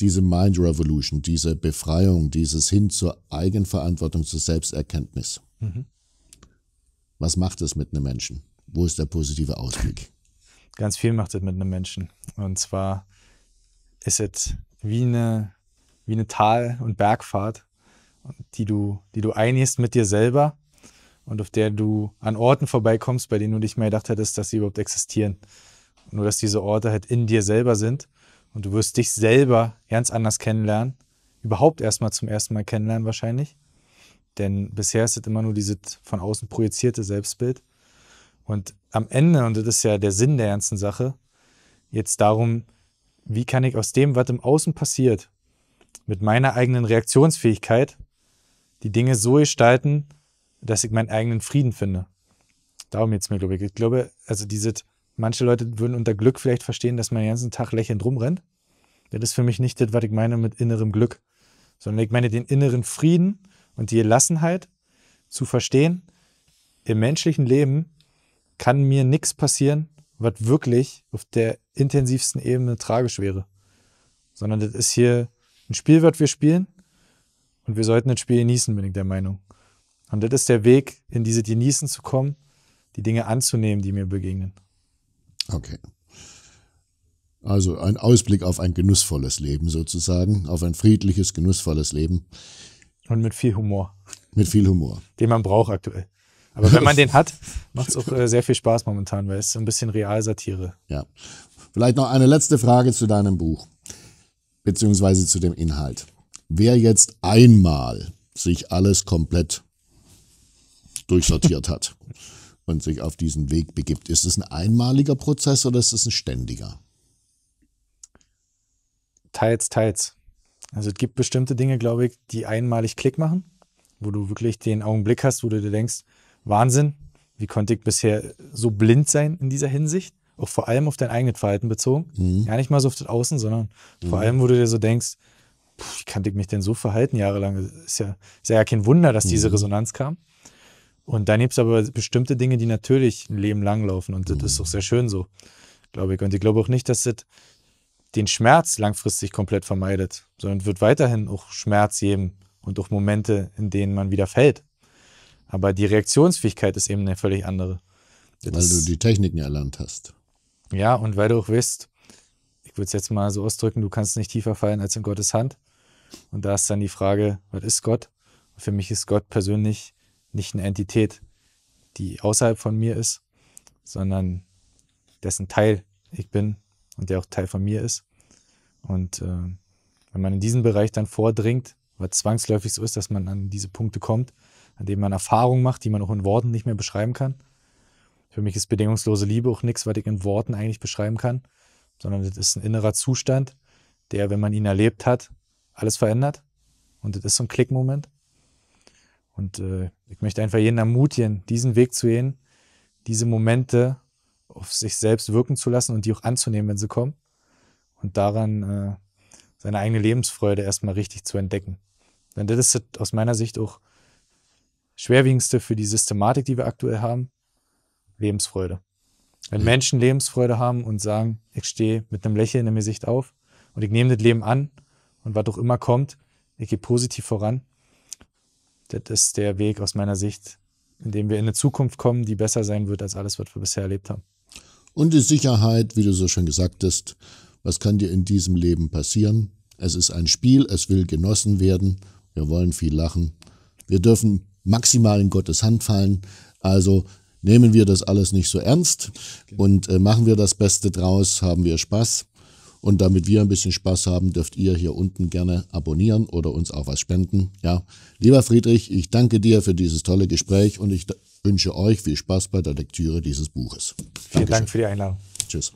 diese Mind Revolution, diese Befreiung, dieses hin zur Eigenverantwortung, zur Selbsterkenntnis. Mhm. Was macht es mit einem Menschen? Wo ist der positive Ausblick? Ganz viel macht es mit einem Menschen. Und zwar ist es wie eine, wie eine Tal- und Bergfahrt, die du, die du einigst mit dir selber und auf der du an Orten vorbeikommst, bei denen du nicht mehr gedacht hättest, dass sie überhaupt existieren. Nur, dass diese Orte halt in dir selber sind und du wirst dich selber ganz anders kennenlernen. Überhaupt erstmal zum ersten Mal kennenlernen wahrscheinlich. Denn bisher ist es immer nur dieses von außen projizierte Selbstbild. Und am Ende, und das ist ja der Sinn der ganzen Sache, jetzt darum, wie kann ich aus dem, was im Außen passiert, mit meiner eigenen Reaktionsfähigkeit die Dinge so gestalten, dass ich meinen eigenen Frieden finde. Darum jetzt mir, glaube ich. Ich glaube, also dieses Manche Leute würden unter Glück vielleicht verstehen, dass man den ganzen Tag lächelnd rumrennt. Das ist für mich nicht das, was ich meine mit innerem Glück, sondern ich meine den inneren Frieden und die Gelassenheit zu verstehen, im menschlichen Leben kann mir nichts passieren, was wirklich auf der intensivsten Ebene tragisch wäre. Sondern das ist hier ein Spiel, was wir spielen und wir sollten das Spiel genießen, bin ich der Meinung. Und das ist der Weg, in diese Genießen zu kommen, die Dinge anzunehmen, die mir begegnen. Okay. Also ein Ausblick auf ein genussvolles Leben sozusagen, auf ein friedliches, genussvolles Leben. Und mit viel Humor. Mit viel Humor. Den man braucht aktuell. Aber wenn man den hat, macht es auch äh, sehr viel Spaß momentan, weil es so ein bisschen Realsatire. Ja. Vielleicht noch eine letzte Frage zu deinem Buch, beziehungsweise zu dem Inhalt. Wer jetzt einmal sich alles komplett durchsortiert hat, man sich auf diesen Weg begibt. Ist es ein einmaliger Prozess oder ist es ein ständiger? Teils, teils. Also es gibt bestimmte Dinge, glaube ich, die einmalig Klick machen, wo du wirklich den Augenblick hast, wo du dir denkst, Wahnsinn, wie konnte ich bisher so blind sein in dieser Hinsicht? Auch vor allem auf dein eigenes Verhalten bezogen. Mhm. Ja, nicht mal so auf das Außen, sondern mhm. vor allem, wo du dir so denkst, wie kann ich mich denn so verhalten jahrelang? Ist ja, ist ja kein Wunder, dass diese mhm. Resonanz kam. Und dann gibt es aber bestimmte Dinge, die natürlich ein Leben lang laufen. Und das mhm. ist auch sehr schön so, glaube ich. Und ich glaube auch nicht, dass das den Schmerz langfristig komplett vermeidet, sondern wird weiterhin auch Schmerz geben und auch Momente, in denen man wieder fällt. Aber die Reaktionsfähigkeit ist eben eine völlig andere. Das weil du die Techniken erlernt hast. Ja, und weil du auch weißt, ich würde es jetzt mal so ausdrücken, du kannst nicht tiefer fallen als in Gottes Hand. Und da ist dann die Frage, was ist Gott? Für mich ist Gott persönlich nicht eine Entität, die außerhalb von mir ist, sondern dessen Teil ich bin und der auch Teil von mir ist. Und äh, wenn man in diesen Bereich dann vordringt, was zwangsläufig so ist, dass man an diese Punkte kommt, an denen man Erfahrungen macht, die man auch in Worten nicht mehr beschreiben kann. Für mich ist bedingungslose Liebe auch nichts, was ich in Worten eigentlich beschreiben kann, sondern es ist ein innerer Zustand, der, wenn man ihn erlebt hat, alles verändert. Und das ist so ein Klickmoment. Und äh, ich möchte einfach jeden ermutigen, diesen Weg zu gehen, diese Momente auf sich selbst wirken zu lassen und die auch anzunehmen, wenn sie kommen. Und daran äh, seine eigene Lebensfreude erstmal richtig zu entdecken. Denn das ist aus meiner Sicht auch schwerwiegendste für die Systematik, die wir aktuell haben, Lebensfreude. Wenn Menschen Lebensfreude haben und sagen, ich stehe mit einem Lächeln in im Gesicht auf und ich nehme das Leben an und was auch immer kommt, ich gehe positiv voran, das ist der Weg aus meiner Sicht, in dem wir in eine Zukunft kommen, die besser sein wird als alles, was wir bisher erlebt haben. Und die Sicherheit, wie du so schon gesagt hast, was kann dir in diesem Leben passieren? Es ist ein Spiel, es will genossen werden. Wir wollen viel lachen. Wir dürfen maximal in Gottes Hand fallen. Also nehmen wir das alles nicht so ernst genau. und äh, machen wir das Beste draus, haben wir Spaß. Und damit wir ein bisschen Spaß haben, dürft ihr hier unten gerne abonnieren oder uns auch was spenden. Ja, lieber Friedrich, ich danke dir für dieses tolle Gespräch und ich wünsche euch viel Spaß bei der Lektüre dieses Buches. Vielen Dankeschön. Dank für die Einladung. Tschüss.